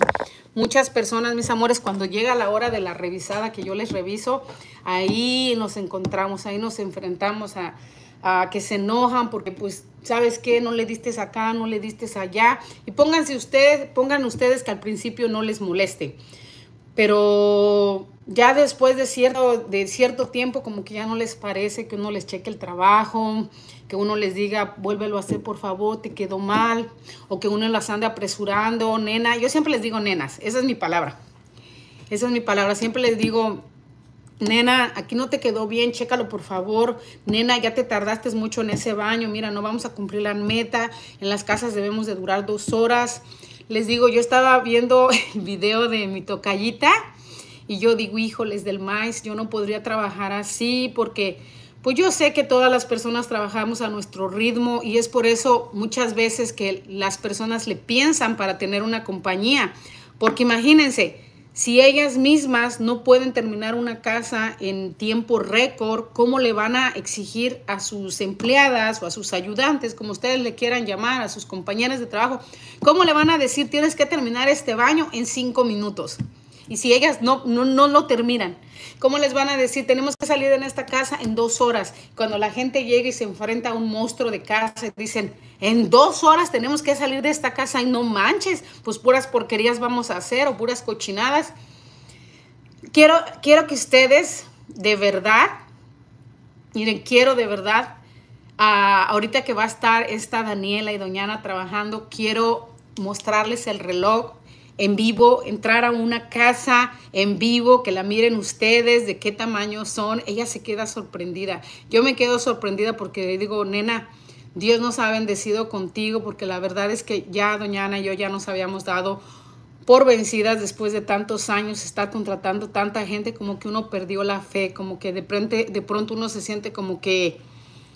muchas personas, mis amores, cuando llega la hora de la revisada que yo les reviso, ahí nos encontramos, ahí nos enfrentamos a, a que se enojan porque pues, ¿sabes qué? No le diste acá, no le diste allá. Y pónganse ustedes, pongan ustedes que al principio no les moleste pero ya después de cierto, de cierto tiempo como que ya no les parece que uno les cheque el trabajo, que uno les diga, vuélvelo a hacer por favor, te quedó mal, o que uno las ande apresurando, nena. Yo siempre les digo nenas, esa es mi palabra. Esa es mi palabra, siempre les digo, nena, aquí no te quedó bien, chécalo por favor. Nena, ya te tardaste mucho en ese baño, mira, no vamos a cumplir la meta, en las casas debemos de durar dos horas les digo, yo estaba viendo el video de mi tocallita y yo digo, híjoles del maíz, yo no podría trabajar así porque pues yo sé que todas las personas trabajamos a nuestro ritmo y es por eso muchas veces que las personas le piensan para tener una compañía. Porque imagínense, si ellas mismas no pueden terminar una casa en tiempo récord, ¿cómo le van a exigir a sus empleadas o a sus ayudantes, como ustedes le quieran llamar, a sus compañeras de trabajo? ¿Cómo le van a decir tienes que terminar este baño en cinco minutos? Y si ellas no, no, lo terminan, ¿cómo les van a decir? Tenemos que salir de esta casa en dos horas. Cuando la gente llega y se enfrenta a un monstruo de casa, dicen, en dos horas tenemos que salir de esta casa y no manches, pues puras porquerías vamos a hacer o puras cochinadas. Quiero, quiero que ustedes de verdad, miren, quiero de verdad ah, ahorita que va a estar esta Daniela y Doñana trabajando, quiero mostrarles el reloj en vivo, entrar a una casa en vivo, que la miren ustedes, de qué tamaño son, ella se queda sorprendida. Yo me quedo sorprendida porque le digo, nena, Dios nos ha bendecido contigo, porque la verdad es que ya doña Ana y yo ya nos habíamos dado por vencidas después de tantos años, estar contratando tanta gente, como que uno perdió la fe, como que de, de pronto uno se siente como que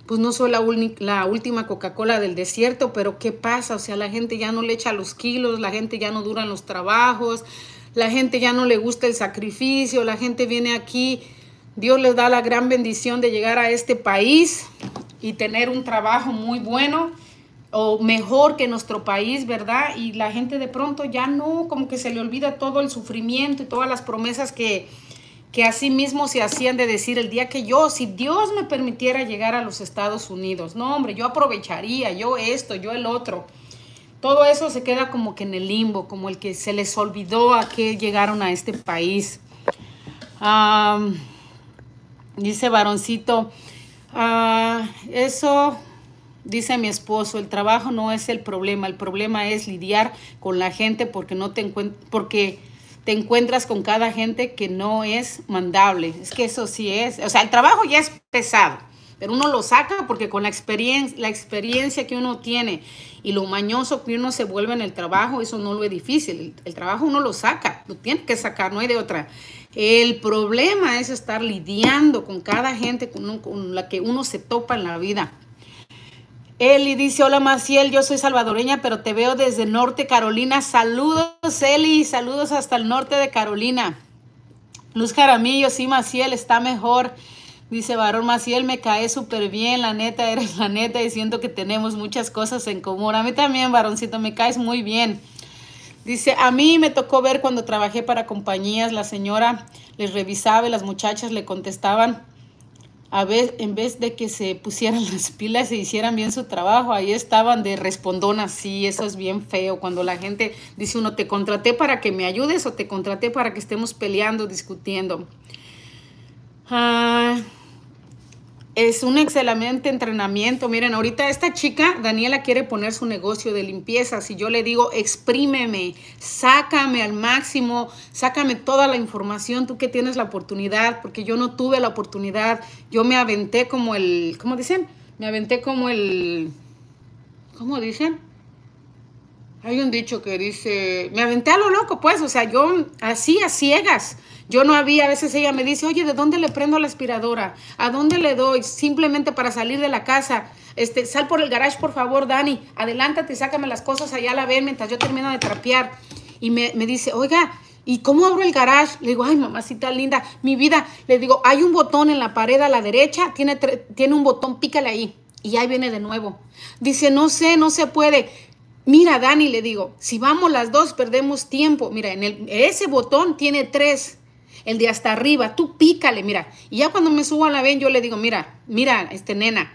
pues no soy la, última Coca-Cola del desierto, pero ¿qué pasa? O sea, la gente ya no le echa los kilos, la gente ya no dura en los trabajos, la gente ya no le gusta el sacrificio, la gente viene aquí, Dios les da la gran bendición de llegar a este país y tener un trabajo muy bueno o mejor que nuestro país, ¿verdad? Y la gente de pronto ya no, como que se le olvida todo el sufrimiento y todas las promesas que, que así mismo se hacían de decir el día que yo, si Dios me permitiera llegar a los Estados Unidos, no hombre, yo aprovecharía, yo esto, yo el otro. Todo eso se queda como que en el limbo, como el que se les olvidó a que llegaron a este país. dice varoncito, ah, eso Dice mi esposo, el trabajo no es el problema, el problema es lidiar con la gente porque no te porque te encuentras con cada gente que no es mandable. Es que eso sí es. O sea, el trabajo ya es pesado, pero uno lo saca porque con la, experiencia, la experiencia que uno tiene y lo mañoso que uno se vuelve en el trabajo, eso no lo es difícil. El, trabajo uno lo saca, lo tiene que sacar, no hay de otra. El problema es estar lidiando con cada gente con, con la que uno se topa en la vida. Eli dice, hola Maciel, yo soy salvadoreña, pero te veo desde Norte Carolina. Saludos Eli, saludos hasta el norte de Carolina. Luz Jaramillo, sí, Maciel, está mejor. Dice Varón Maciel, me cae súper bien, la neta, eres la neta y siento que tenemos muchas cosas en común. A mí también, varoncito, me caes muy bien. Dice, a mí me tocó ver cuando trabajé para compañías, la señora les revisaba y las muchachas le contestaban a vez, en vez de que se pusieran las pilas y hicieran bien su trabajo, ahí estaban de respondona. así eso es bien feo, cuando la gente dice uno, te contraté para que me ayudes o te contraté para que estemos peleando, discutiendo. Ah, es un excelente entrenamiento. Miren, ahorita esta chica, Daniela, quiere poner su negocio de limpieza. Si yo le digo, exprímeme, sácame al máximo, sácame toda la información, tú que tienes la oportunidad, porque yo no tuve la oportunidad. Yo me aventé como el, ¿cómo dicen? Me aventé como el, ¿cómo dicen? Hay un dicho que dice, me aventé a lo loco, pues, o sea, yo así a ciegas. Yo no había, a veces ella me dice, oye, ¿de dónde le prendo la aspiradora? ¿A dónde le doy? Simplemente para salir de la casa. Este, sal por el garage, por favor, Dani. Adelántate sácame las cosas allá a la ven mientras yo termino de trapear. Y me, dice, oiga, ¿Y cómo abro el garage? Le digo, ay, mamacita linda, mi vida. Le digo, hay un botón en la pared a la derecha, tiene, tiene un botón, pícale ahí. Y ahí viene de nuevo. Dice, no sé, no se puede. Mira, Dani, le digo, si vamos las dos, perdemos tiempo. Mira, en el, ese botón tiene tres. El de hasta arriba, tú pícale, mira. Y ya cuando me subo a la ven, yo le digo, mira, mira, este nena.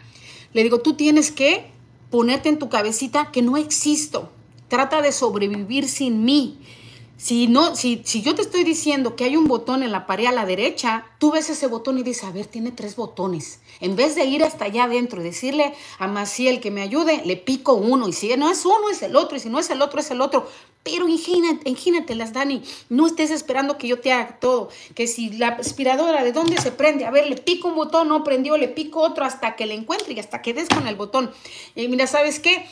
Le digo, tú tienes que ponerte en tu cabecita que no existo. Trata de sobrevivir sin mí. Si, no, si, si yo te estoy diciendo que hay un botón en la pared a la derecha, tú ves ese botón y dices, a ver, tiene tres botones. En vez de ir hasta allá adentro y decirle a Maciel que me ayude, le pico uno. Y si no es uno, es el otro. Y si no es el otro, es el otro. Pero imagínate, las Dani. No estés esperando que yo te haga todo. Que si la aspiradora, ¿de dónde se prende? A ver, le pico un botón, no prendió, le pico otro hasta que le encuentre y hasta que des con el botón. Y eh, mira, ¿sabes qué?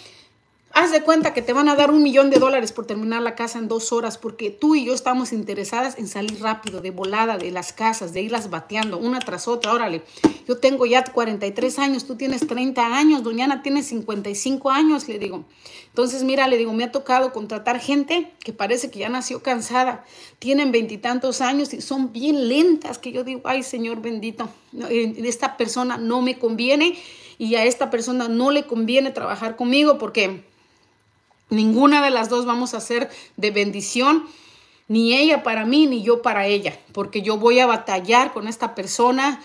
Haz de cuenta que te van a dar un millón de dólares por terminar la casa en dos horas, porque tú y yo estamos interesadas en salir rápido, de volada, de las casas, de irlas bateando una tras otra. Órale, yo tengo ya 43 años, tú tienes 30 años, Doñana tiene 55 años, le digo. Entonces, mira, le digo, me ha tocado contratar gente que parece que ya nació cansada, tienen veintitantos años y son bien lentas, que yo digo, ay, Señor bendito, eh, esta persona no me conviene y a esta persona no le conviene trabajar conmigo porque Ninguna de las dos vamos a ser de bendición, ni ella para mí, ni yo para ella, porque yo voy a batallar con esta persona.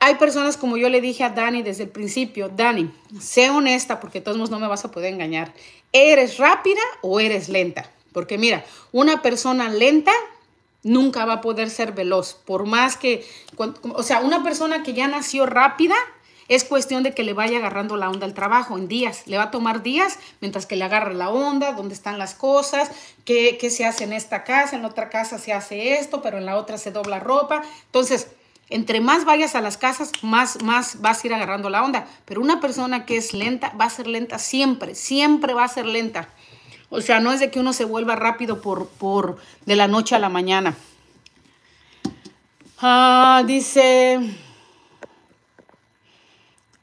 Hay personas como yo le dije a Dani desde el principio, Dani, sé honesta porque de todos modos no me vas a poder engañar. ¿Eres rápida o eres lenta? Porque mira, una persona lenta nunca va a poder ser veloz, por más que, o sea, una persona que ya nació rápida es cuestión de que le vaya agarrando la onda al trabajo en días. Le va a tomar días mientras que le agarra la onda, dónde están las cosas, qué, qué se hace en esta casa, en otra casa se hace esto, pero en la otra se dobla ropa. Entonces, entre más vayas a las casas, más, más vas a ir agarrando la onda. Pero una persona que es lenta va a ser lenta siempre, siempre va a ser lenta. O sea, no es de que uno se vuelva rápido por, por de la noche a la mañana. Ah, dice,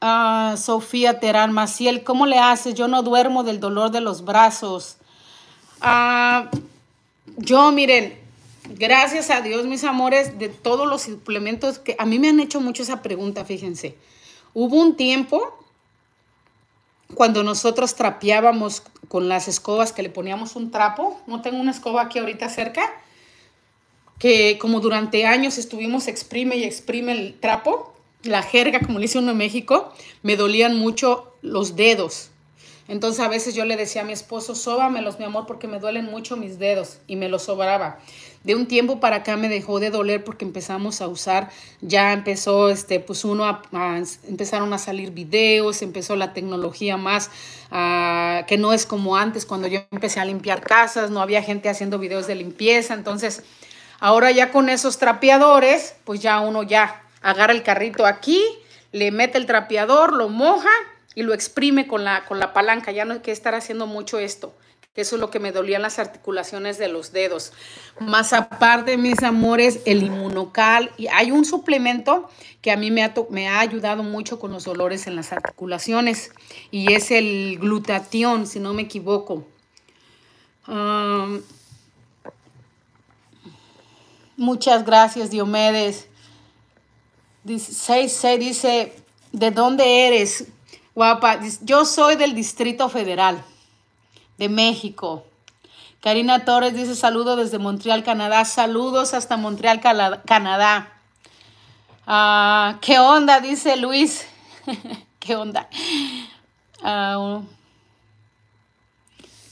Ah, Sofía Terán Maciel, ¿cómo le haces? Yo no duermo del dolor de los brazos. Ah, yo, miren, gracias a Dios, mis amores, de todos los suplementos que a mí me han hecho mucho esa pregunta, fíjense. Hubo un tiempo cuando nosotros trapeábamos con las escobas que le poníamos un trapo, no tengo una escoba aquí ahorita cerca, que como durante años estuvimos exprime y exprime el trapo, la jerga, como le dice uno en México, me dolían mucho los dedos. Entonces a veces yo le decía a mi esposo, sóbamelos, mi amor, porque me duelen mucho mis dedos y me los sobraba. De un tiempo para acá me dejó de doler porque empezamos a usar, ya empezó, este, pues uno, empezaron a salir videos, empezó la tecnología más, que no es como antes, cuando yo empecé a limpiar casas, no había gente haciendo videos de limpieza, entonces ahora ya con esos trapeadores, pues ya uno ya agarra el carrito aquí, le mete el trapeador, lo moja y lo exprime con la, con la palanca. Ya no hay que estar haciendo mucho esto. Eso es lo que me dolían las articulaciones de los dedos. Más aparte, mis amores, el inmunocal. Y hay un suplemento que a mí me ha, me ha ayudado mucho con los dolores en las articulaciones. Y es el glutatión, si no me equivoco. muchas gracias, Diomedes se dice, ¿de dónde eres? Guapa, yo soy del Distrito Federal de México. Karina Torres dice saludo desde Montreal, Canadá. Saludos hasta Montreal, Canadá. Ah, ¿Qué onda? Dice Luis. ¿Qué onda? Ah,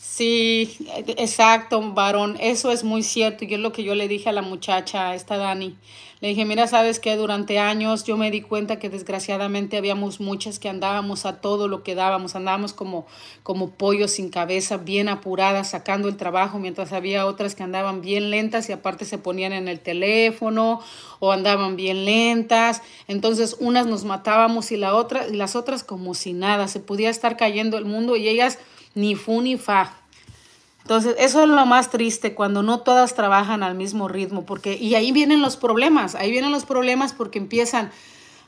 sí, exacto, varón. Eso es muy cierto. Y es lo que yo le dije a la muchacha, a esta Dani. Le dije, mira, sabes que durante años yo me di cuenta que desgraciadamente habíamos muchas que andábamos a todo lo que dábamos, andábamos como, como pollos sin cabeza, bien apuradas, sacando el trabajo, mientras había otras que andaban bien lentas y aparte se ponían en el teléfono o andaban bien lentas. Entonces unas nos matábamos y, la otra, y las otras como si nada, se podía estar cayendo el mundo y ellas ni fu ni fa entonces, eso es lo más triste cuando no todas trabajan al mismo ritmo, porque y ahí vienen los problemas, ahí vienen los problemas porque empiezan,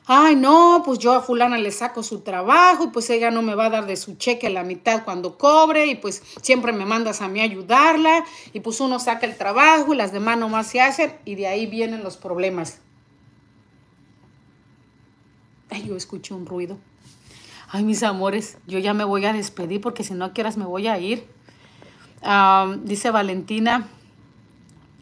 ay, no, pues yo a fulana le saco su trabajo y pues ella no me va a dar de su cheque la mitad cuando cobre y pues siempre me mandas a mí ayudarla y pues uno saca el trabajo y las demás nomás se hacen y de ahí vienen los problemas. Ay, yo escuché un ruido. Ay, mis amores, yo ya me voy a despedir porque si no quieras me voy a ir dice Valentina.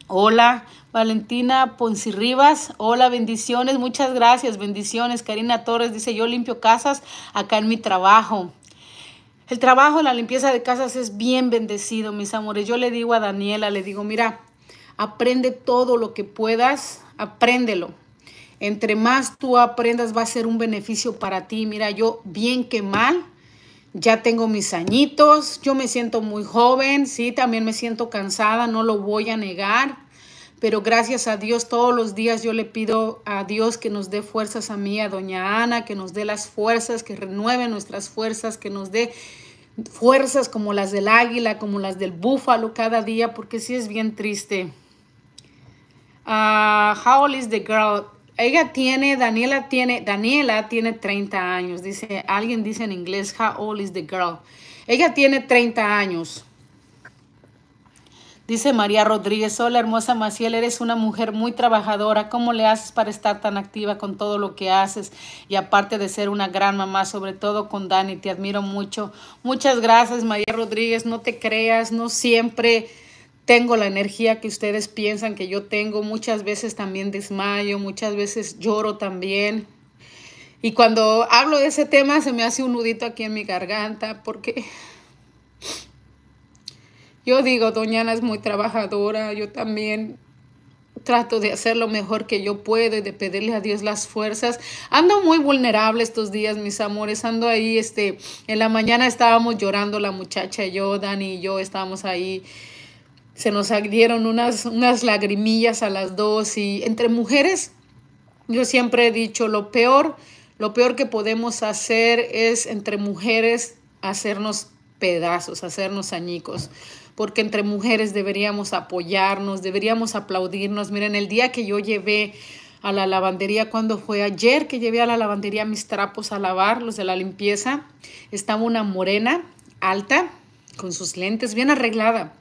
Hola, Valentina Ponci Rivas. Hola, bendiciones. Muchas gracias. Bendiciones. Karina Torres dice, yo limpio casas acá en mi trabajo. El trabajo, la limpieza de casas es bien bendecido, mis amores. Yo le digo a Daniela, le digo, mira, aprende todo lo que puedas, apréndelo. Entre más tú aprendas va a ser un beneficio para ti. Mira, yo bien que mal, ya tengo mis añitos, yo me siento muy joven, sí, también me siento cansada, no lo voy a negar, pero gracias a Dios todos los días yo le pido a Dios que nos dé fuerzas a mí, a doña Ana, que nos dé las fuerzas, que renueve nuestras fuerzas, que nos dé fuerzas como las del águila, como las del búfalo cada día, porque sí es bien triste. Ah, how old is the girl? Ella tiene, Daniela tiene, Daniela tiene 30 años. Dice, alguien dice en inglés, how old is the girl? Ella tiene 30 años. Dice María Rodríguez, hola hermosa Maciel, eres una mujer muy trabajadora. ¿Cómo le haces para estar tan activa con todo lo que haces? Y aparte de ser una gran mamá, sobre todo con Dani, te admiro mucho. Muchas gracias María Rodríguez, no te creas, no siempre tengo la energía que ustedes piensan que yo tengo. Muchas veces también desmayo, muchas veces lloro también. Y cuando hablo de ese tema se me hace un nudito aquí en mi garganta porque yo digo, Doñana es muy trabajadora, yo también trato de hacer lo mejor que yo puedo y de pedirle a Dios las fuerzas. Ando muy vulnerable estos días, mis amores. Ando ahí, este, en la mañana estábamos llorando la muchacha, y yo, Dani y yo estábamos ahí se nos salieron unas, unas lagrimillas a las dos y entre mujeres yo siempre he dicho lo peor, lo peor que podemos hacer es entre mujeres hacernos pedazos, hacernos añicos, porque entre mujeres deberíamos apoyarnos, deberíamos aplaudirnos. Miren, el día que yo llevé a la lavandería, cuando fue ayer que llevé a la lavandería mis trapos a lavar, los de la limpieza, estaba una morena alta, con sus lentes, bien arreglada,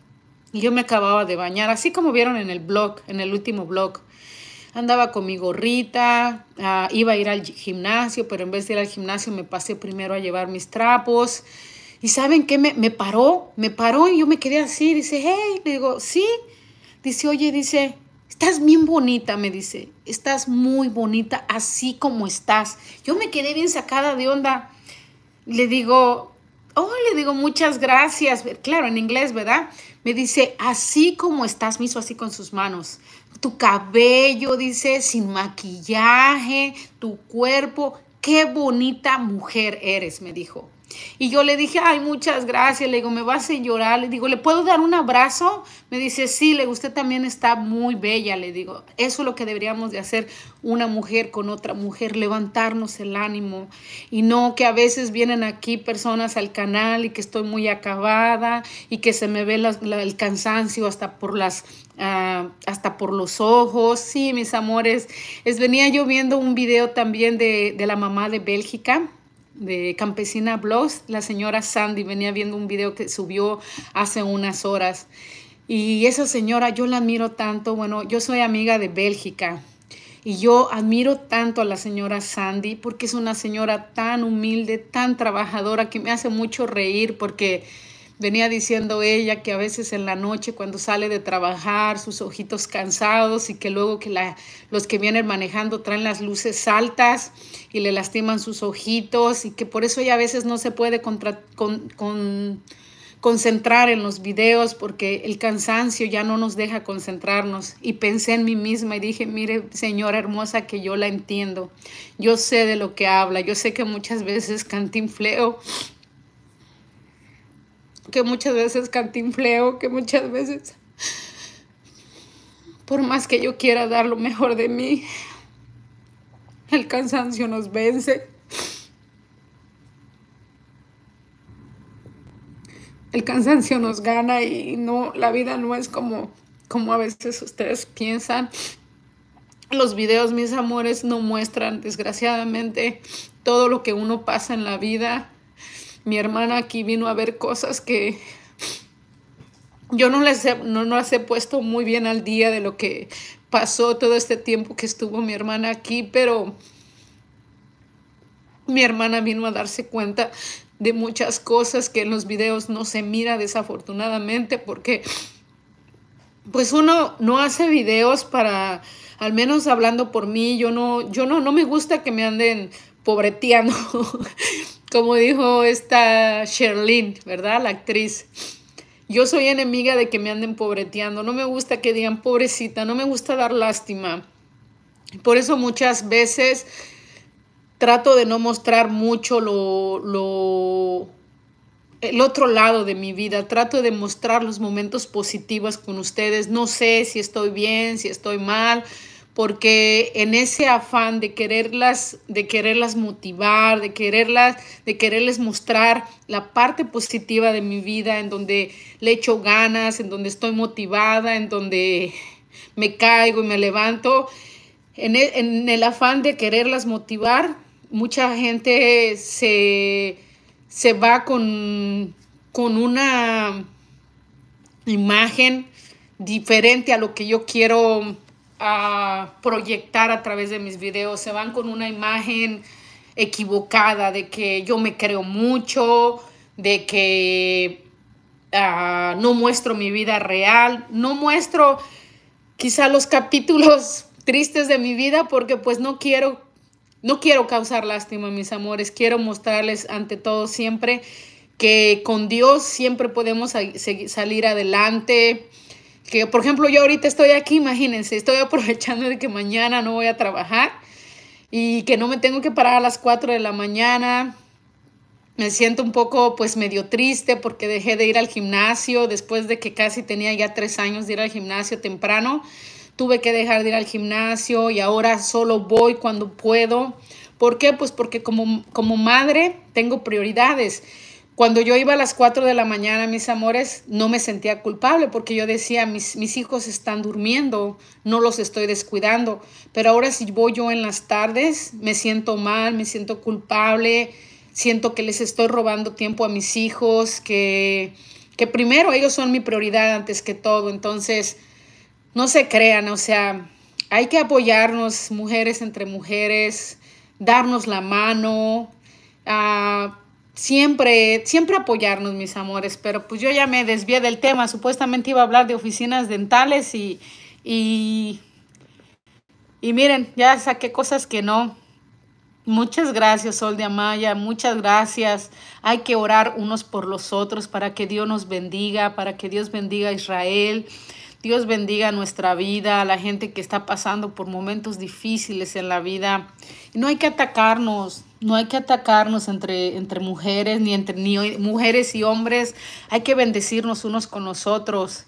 y Yo me acababa de bañar, así como vieron en el blog, en el último blog. Andaba con mi gorrita, ah, iba a ir al gimnasio, pero en vez de ir al gimnasio me pasé primero a llevar mis trapos. ¿Y saben qué? Me, me paró, me paró y yo me quedé así. Dice, hey, le digo, sí. Dice, oye, dice, Estás bien bonita, me dice. Estás muy bonita así como estás. Yo me quedé bien sacada de onda. Le digo, oh, le digo muchas gracias. Claro, en inglés, ¿verdad? Me dice, así como estás, miso, así con sus manos. Tu cabello, dice, sin maquillaje, tu cuerpo. Qué bonita mujer eres, me dijo. Y yo le dije, ay, muchas gracias. Le digo, me vas a llorar. Le digo, ¿le puedo dar un abrazo? Me dice, sí, le usted también está muy bella. Le digo, eso es lo que deberíamos de hacer una mujer con otra mujer, levantarnos el ánimo. Y no que a veces vienen aquí personas al canal y que estoy muy acabada y que se me ve el cansancio hasta por las ah, hasta por los ojos. Sí, mis amores. Les venía yo viendo un video también de, de la mamá de Bélgica de Campesina Blogs, la señora Sandy, venía viendo un video que subió hace unas horas. Y esa señora, yo la admiro tanto. Bueno, yo soy amiga de Bélgica y yo admiro tanto a la señora Sandy porque es una señora tan humilde, tan trabajadora, que me hace mucho reír porque Venía diciendo ella que a veces en la noche cuando sale de trabajar, sus ojitos cansados y que luego que la, los que vienen manejando traen las luces altas y le lastiman sus ojitos y que por eso ella a veces no se puede concentrar en los videos porque el cansancio ya no nos deja concentrarnos. Y pensé en mí misma y dije, mire señora hermosa que yo la entiendo, yo sé de lo que habla, yo sé que muchas veces cantinfleo que muchas veces cantinfleo, que muchas veces, por más que yo quiera dar lo mejor de mí, el cansancio nos vence. El cansancio nos gana y no, la vida no es como, como a veces ustedes piensan. Los videos, mis amores, no muestran, desgraciadamente, todo lo que uno pasa en la vida mi hermana aquí vino a ver cosas que yo no las, he, no, puesto muy bien al día de lo que pasó todo este tiempo que estuvo mi hermana aquí, pero mi hermana vino a darse cuenta de muchas cosas que en los videos no se mira desafortunadamente porque pues uno no hace videos para al menos hablando por mí, yo no yo no no me gusta que me anden Pobreteando, como dijo esta Sherlyn, ¿verdad? La actriz. Yo soy enemiga de que me anden pobreteando, no me gusta que digan pobrecita, no me gusta dar lástima. Por eso muchas veces trato de no mostrar mucho lo, el otro lado de mi vida, trato de mostrar los momentos positivos con ustedes. No sé si estoy bien, si estoy mal, porque en ese afán de quererlas, de quererlas motivar, de quererlas, de quererles mostrar la parte positiva de mi vida, en donde le echo ganas, en donde estoy motivada, en donde me caigo y me levanto, en e, el, afán de quererlas motivar, mucha gente se, va con, con una imagen diferente a lo que yo quiero a proyectar a través de mis videos. Se van con una imagen equivocada de que yo me creo mucho, de que ah, no muestro mi vida real, no muestro quizá los capítulos tristes de mi vida porque pues no quiero no quiero causar lástima, mis amores, quiero mostrarles ante todo siempre que con Dios siempre podemos salir adelante, que por ejemplo yo ahorita estoy aquí, imagínense, estoy aprovechando de que mañana no voy a trabajar y que no me tengo que parar a las 4 de la mañana. Me siento un poco pues medio triste porque dejé de ir al gimnasio después de que casi tenía ya tres años de ir al gimnasio temprano. Tuve que dejar de ir al gimnasio y ahora solo voy cuando puedo. ¿Por qué? Pues porque como, como madre tengo prioridades cuando yo iba a las 4 de la mañana, mis amores, no me sentía culpable porque yo decía, mis, mis hijos están durmiendo, no los estoy descuidando. Pero ahora si voy yo en las tardes, me siento mal, me siento culpable, siento que les estoy robando tiempo a mis hijos, que, que primero ellos son mi prioridad antes que todo. Entonces, no se crean, o sea, hay que apoyarnos mujeres entre mujeres, darnos la mano. a. Ah, siempre, siempre apoyarnos, mis amores, pero pues yo ya me desvié del tema, supuestamente iba a hablar de oficinas dentales y, y, y miren, ya saqué cosas que no. Muchas gracias, Sol de Amaya, muchas gracias. Hay que orar unos por los otros para que Dios nos bendiga, para que Dios bendiga a Israel. Dios bendiga nuestra vida, a la gente que está pasando por momentos difíciles en la vida. No hay que atacarnos, no hay que atacarnos entre, entre mujeres, ni entre ni mujeres y hombres. Hay que bendecirnos unos con otros.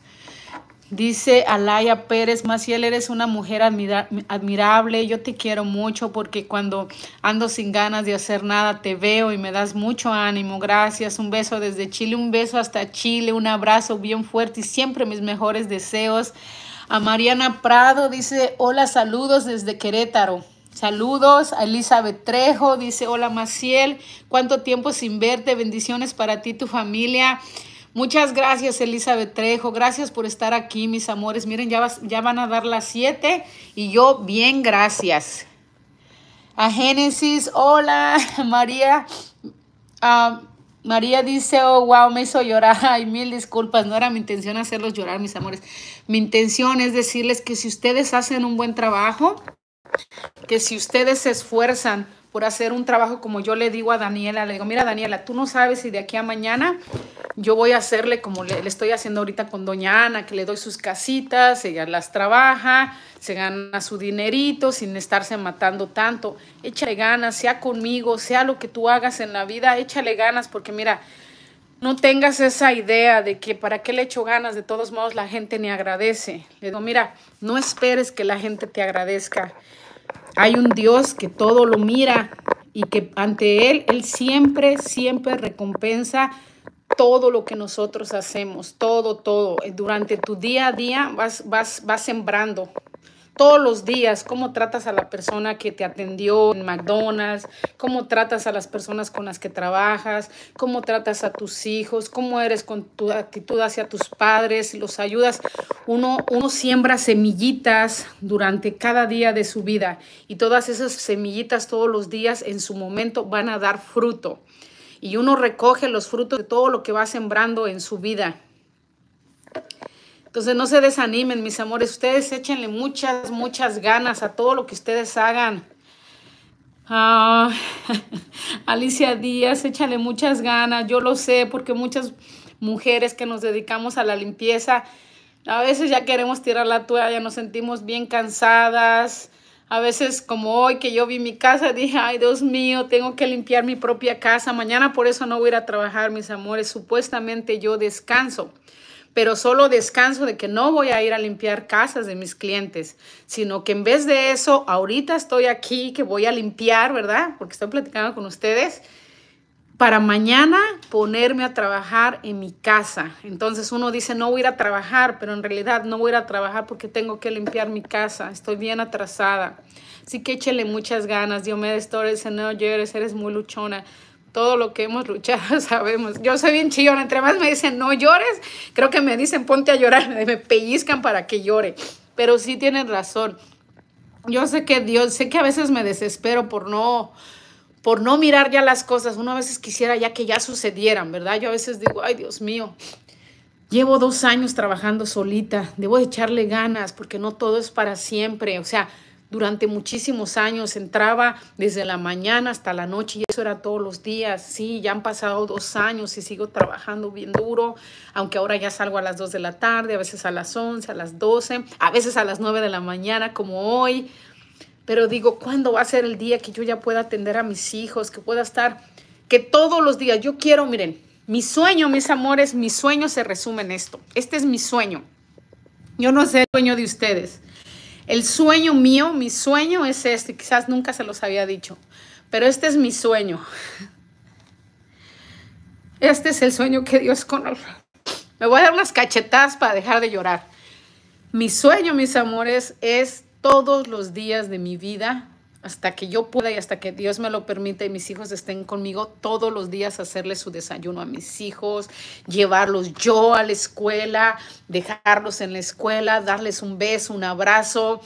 Dice Alaya Pérez, Maciel, eres una mujer admirable, yo te quiero mucho porque cuando ando sin ganas de hacer nada te veo y me das mucho ánimo, gracias, un beso desde Chile, un beso hasta Chile, un abrazo bien fuerte y siempre mis mejores deseos. A Mariana Prado dice, hola, saludos desde Querétaro. Saludos a Elizabeth Trejo, dice hola Maciel, cuánto tiempo sin verte, bendiciones para ti y tu familia. Muchas gracias Elizabeth Trejo, gracias por estar aquí mis amores. Miren, ya, ya van a dar las 7 y yo bien gracias. A Génesis, hola María. Ah, María dice, oh, wow, me hizo llorar. Ay, mil disculpas, no era mi intención hacerlos llorar, mis amores. Mi intención es decirles que si ustedes hacen un buen trabajo, que si ustedes se esfuerzan por hacer un trabajo como yo le digo a Daniela, le digo, mira Daniela, tú no sabes si de aquí a mañana yo voy a hacerle como le, estoy haciendo ahorita con doña Ana, que le doy sus casitas, ella las trabaja, se gana su dinerito sin estarse matando tanto. Échale ganas, sea conmigo, sea lo que tú hagas en la vida, échale ganas porque mira, no tengas esa idea de que para qué le echo ganas, de todos modos la gente ni agradece. Le digo, mira, no esperes que la gente te agradezca. Hay un Dios que todo lo mira y que ante Él, Él siempre, siempre recompensa todo lo que nosotros hacemos, todo, todo. Durante tu día a día vas, vas, vas sembrando, todos los días, cómo tratas a la persona que te atendió en McDonald's, cómo tratas a las personas con las que trabajas, cómo tratas a tus hijos, cómo eres con tu actitud hacia tus padres, los ayudas. Uno, uno siembra semillitas durante cada día de su vida y todas esas semillitas todos los días en su momento van a dar fruto. Y uno recoge los frutos de todo lo que va sembrando en su vida. Entonces no se desanimen, mis amores. Ustedes échenle muchas, muchas ganas a todo lo que ustedes hagan. Ah, Alicia Díaz, échale muchas ganas. Yo lo sé porque muchas mujeres que nos dedicamos a la limpieza, a veces ya queremos tirar la toalla, nos sentimos bien cansadas. A veces como hoy que yo vi mi casa, dije, ay Dios mío, tengo que limpiar mi propia casa. Mañana por eso no voy a ir a trabajar, mis amores. Supuestamente yo descanso pero solo descanso de que no voy a ir a limpiar casas de mis clientes, sino que en vez de eso, ahorita estoy aquí, que voy a limpiar, ¿verdad? Porque estoy platicando con ustedes, para mañana ponerme a trabajar en mi casa. Entonces uno dice, no voy a ir a trabajar, pero en realidad no voy a ir a trabajar porque tengo que limpiar mi casa, estoy bien atrasada. Así que échele muchas ganas, Diomedes Torres, no llores, eres muy luchona todo lo que hemos luchado sabemos. Yo soy bien chillona, entre más me dicen no llores, creo que me dicen ponte a llorar, me pellizcan para que llore. Pero sí tienen razón. Yo sé que Dios, sé que a veces me desespero por no por no mirar ya las cosas. Uno a veces quisiera ya que ya sucedieran, ¿verdad? Yo a veces digo, ay Dios mío, llevo dos años trabajando solita, debo echarle ganas porque no todo es para siempre. O sea, durante muchísimos años, entraba desde la mañana hasta la noche y eso era todos los días. Sí, ya han pasado dos años y sigo trabajando bien duro, aunque ahora ya salgo a las 2 de la tarde, a veces a las 11, a las 12, a veces a las 9 de la mañana como hoy. Pero digo, ¿cuándo va a ser el día que yo ya pueda atender a mis hijos, que pueda estar, que todos los días yo quiero, miren, mi sueño, mis amores, mi sueño se resume en esto. Este es mi sueño. Yo no sé el sueño de ustedes, el sueño mío, mi sueño es este, quizás nunca se los había dicho, pero este es mi sueño. Este es el sueño que Dios conoce. Me voy a dar unas cachetadas para dejar de llorar. Mi sueño, mis amores, es todos los días de mi vida hasta que yo pueda y hasta que Dios me lo permita y mis hijos estén conmigo todos los días, hacerles su desayuno a mis hijos, llevarlos yo a la escuela, dejarlos en la escuela, darles un beso, un abrazo,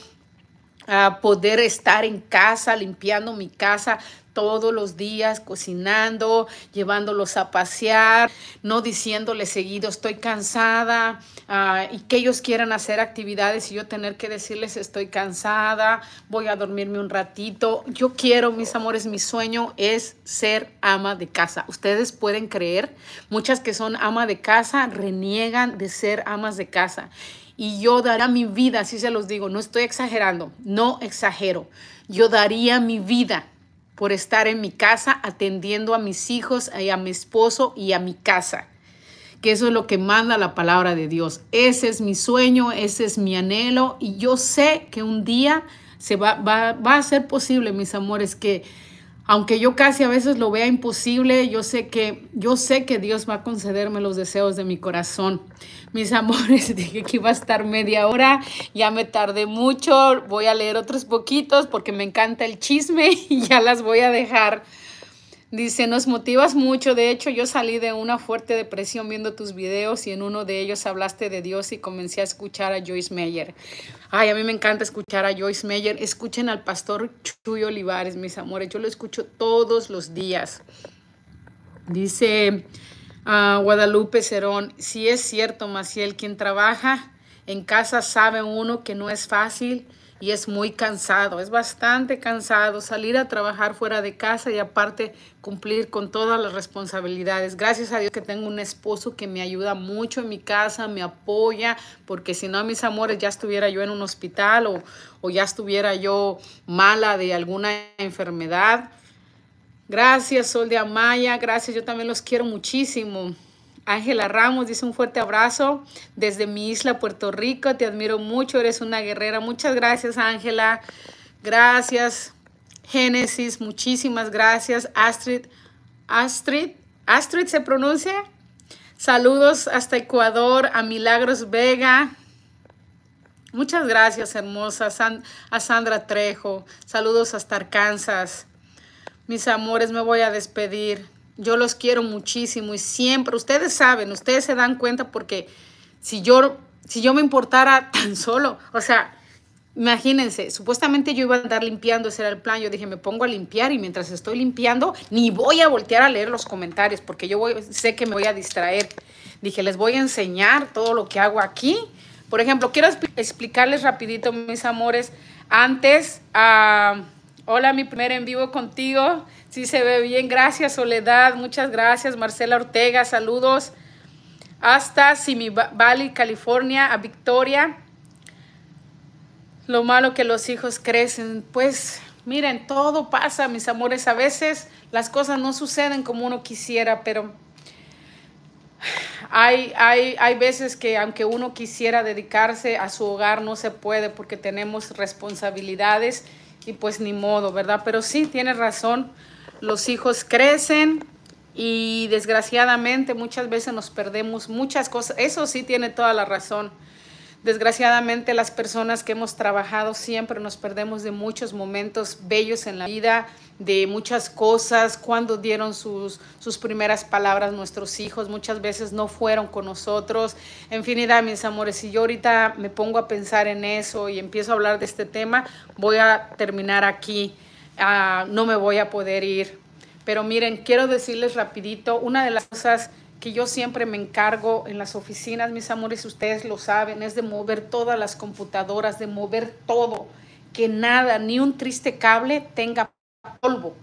a poder estar en casa, limpiando mi casa, todos los días cocinando, llevándolos a pasear, no diciéndoles seguido estoy cansada ah, y que ellos quieran hacer actividades y yo tener que decirles estoy cansada, voy a dormirme un ratito. Yo quiero, mis amores, mi sueño es ser ama de casa. Ustedes pueden creer, muchas que son ama de casa reniegan de ser amas de casa y yo daría mi vida, así se los digo, no estoy exagerando, no exagero, yo daría mi vida por estar en mi casa atendiendo a mis hijos, y eh, a mi esposo y a mi casa. Que eso es lo que manda la palabra de Dios. Ese es mi sueño, ese es mi anhelo y yo sé que un día se va, va, va a ser posible, mis amores, que aunque yo casi a veces lo vea imposible, yo sé que yo sé que Dios va a concederme los deseos de mi corazón. Mis amores, dije que iba a estar media hora, ya me tardé mucho, voy a leer otros poquitos porque me encanta el chisme y ya las voy a dejar. Dice, nos motivas mucho. De hecho, yo salí de una fuerte depresión viendo tus videos y en uno de ellos hablaste de Dios y comencé a escuchar a Joyce Meyer. Ay, a mí me encanta escuchar a Joyce Meyer. Escuchen al pastor Chuy Olivares, mis amores. Yo lo escucho todos los días. Dice ah, Guadalupe Cerón, si es cierto, Maciel, quien trabaja en casa sabe uno que no es fácil y es muy cansado, es bastante cansado salir a trabajar fuera de casa y aparte cumplir con todas las responsabilidades. Gracias a Dios que tengo un esposo que me ayuda mucho en mi casa, me apoya, porque si no, mis amores, ya estuviera yo en un hospital o, o ya estuviera yo mala de alguna enfermedad. Gracias, Sol de Amaya, gracias, yo también los quiero muchísimo. Ángela Ramos dice un fuerte abrazo desde mi isla, Puerto Rico. Te admiro mucho, eres una guerrera. Muchas gracias, Ángela. Gracias. Génesis, muchísimas gracias. Astrid, Astrid, Astrid se pronuncia. Saludos hasta Ecuador, a Milagros Vega. Muchas gracias, hermosa. a Sandra Trejo. Saludos hasta Arkansas. Mis amores, me voy a despedir. Yo los quiero muchísimo y siempre, ustedes saben, ustedes se dan cuenta porque si yo, si yo me importara tan solo, o sea, imagínense, supuestamente yo iba a andar limpiando, ese era el plan, yo dije, me pongo a limpiar y mientras estoy limpiando, ni voy a voltear a leer los comentarios porque yo sé que me voy a distraer. Dije, les voy a enseñar todo lo que hago aquí. Por ejemplo, quiero explicarles rapidito, mis amores, antes, ah, hola, mi primer en vivo contigo. Sí se ve bien. Gracias, Soledad. Muchas gracias, Marcela Ortega. Saludos hasta Simi Valley, California, a Victoria. Lo malo que los hijos crecen. Pues miren, todo pasa, mis amores. A veces las cosas no suceden como uno quisiera, pero hay, hay, hay veces que aunque uno quisiera dedicarse a su hogar, no se puede porque tenemos responsabilidades y pues ni modo, ¿verdad? Pero sí, tienes razón los hijos crecen y desgraciadamente muchas veces nos perdemos muchas cosas. Eso sí tiene toda la razón. Desgraciadamente las personas que hemos trabajado siempre nos perdemos de muchos momentos bellos en la vida, de muchas cosas, cuando dieron sus, primeras palabras nuestros hijos, muchas veces no fueron con nosotros, En fin, mis amores. Si yo ahorita me pongo a pensar en eso y empiezo a hablar de este tema, voy a terminar aquí. Ah, no me voy a poder ir. Pero miren, quiero decirles rapidito, una de las cosas que yo siempre me encargo en las oficinas, mis amores, ustedes lo saben, es de mover todas las computadoras, de mover todo, que nada, ni un triste cable tenga polvo.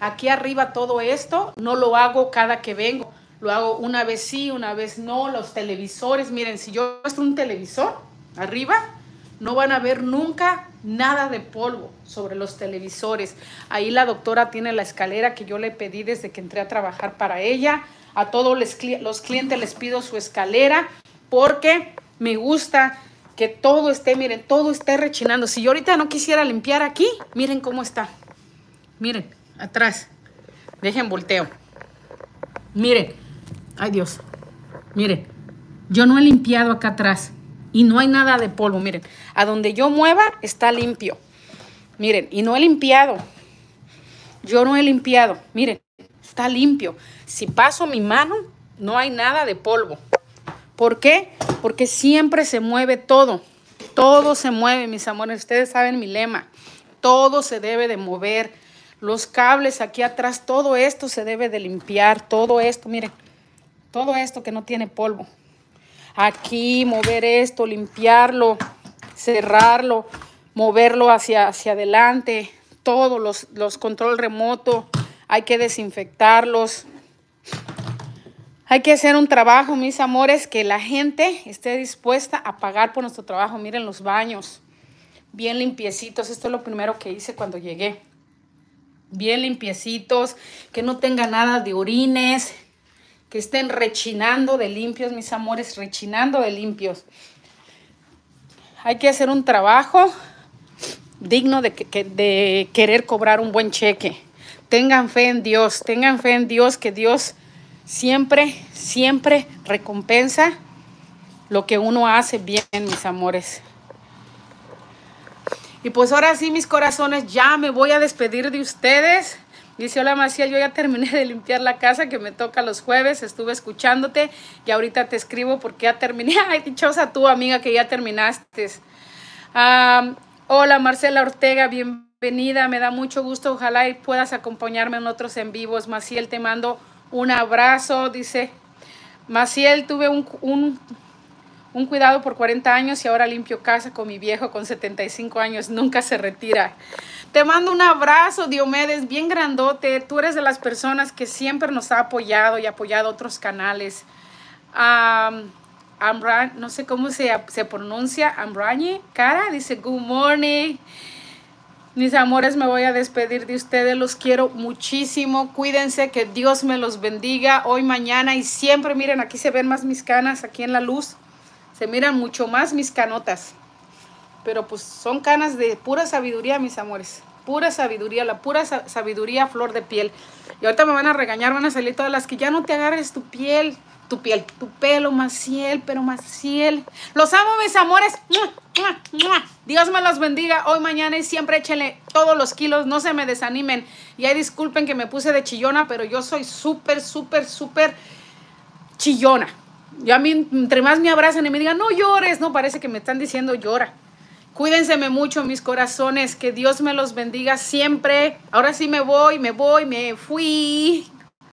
Aquí arriba todo esto no lo hago cada que vengo, lo hago una vez sí, una vez no, los televisores, miren, si yo muestro un televisor arriba, no van a ver nunca nada de polvo sobre los televisores. Ahí la doctora tiene la escalera que yo le pedí desde que entré a trabajar para ella. A todos los clientes les pido su escalera porque me gusta que todo esté, miren, todo esté rechinando. Si yo ahorita no quisiera limpiar aquí, miren cómo está. Miren, atrás. Dejen volteo. Miren. Ay Dios. Miren. Yo no he limpiado acá atrás y no hay nada de polvo. Miren, a donde yo mueva está limpio. Miren, y no he limpiado. Yo no he limpiado. Miren, está limpio. Si paso mi mano, no hay nada de polvo. ¿Por qué? Porque siempre se mueve todo. Todo se mueve, mis amores. Ustedes saben mi lema. Todo se debe de mover. Los cables aquí atrás, todo esto se debe de limpiar. Todo esto, miren. Todo esto que no tiene polvo aquí, mover esto, limpiarlo, cerrarlo, moverlo hacia, hacia adelante, todos los, los control remoto, hay que desinfectarlos. Hay que hacer un trabajo, mis amores, que la gente esté dispuesta a pagar por nuestro trabajo. Miren los baños, bien limpiecitos. Esto es lo primero que hice cuando llegué. Bien limpiecitos, que no tenga nada de orines, que estén rechinando de limpios, mis amores, rechinando de limpios. Hay que hacer un trabajo digno de, querer cobrar un buen cheque. Tengan fe en Dios, tengan fe en Dios, que Dios siempre, siempre recompensa lo que uno hace bien, mis amores. Y pues ahora sí, mis corazones, ya me voy a despedir de ustedes. Dice, hola Maciel, yo ya terminé de limpiar la casa que me toca los jueves, estuve escuchándote y ahorita te escribo porque ya terminé. Ay, dichosa tu amiga, que ya terminaste. hola Marcela Ortega, bienvenida, me da mucho gusto, ojalá y puedas acompañarme en otros en vivos. Maciel, te mando un abrazo, dice. Maciel, tuve un, un cuidado por 40 años y ahora limpio casa con mi viejo con 75 años, nunca se retira. Te mando un abrazo, Diomedes, bien grandote. Tú eres de las personas que siempre nos ha apoyado y apoyado otros canales. Um, no sé cómo se, se pronuncia, Amrañe, cara, dice, good morning. Mis amores, me voy a despedir de ustedes. Los quiero muchísimo. Cuídense, que Dios me los bendiga hoy, mañana y siempre. Miren, aquí se ven más mis canas, aquí en la luz. Se miran mucho más mis canotas. Pero pues son canas de pura sabiduría, mis amores. Pura sabiduría, la pura sabiduría flor de piel. Y ahorita me van a regañar, van a salir todas las que ya no te agarres tu piel, tu piel, tu pelo, Maciel, pero Maciel. Los amo, mis amores. Dios me los bendiga hoy, mañana y siempre échenle todos los kilos, no se me desanimen. Y ahí disculpen que me puse de chillona, pero yo soy súper, súper, súper chillona. Yo a mí, entre más me abrazan y me digan, no llores, no, parece que me están diciendo llora. Cuídenseme mucho mis corazones, que Dios me los bendiga siempre. Ahora sí me voy, me voy, me fui.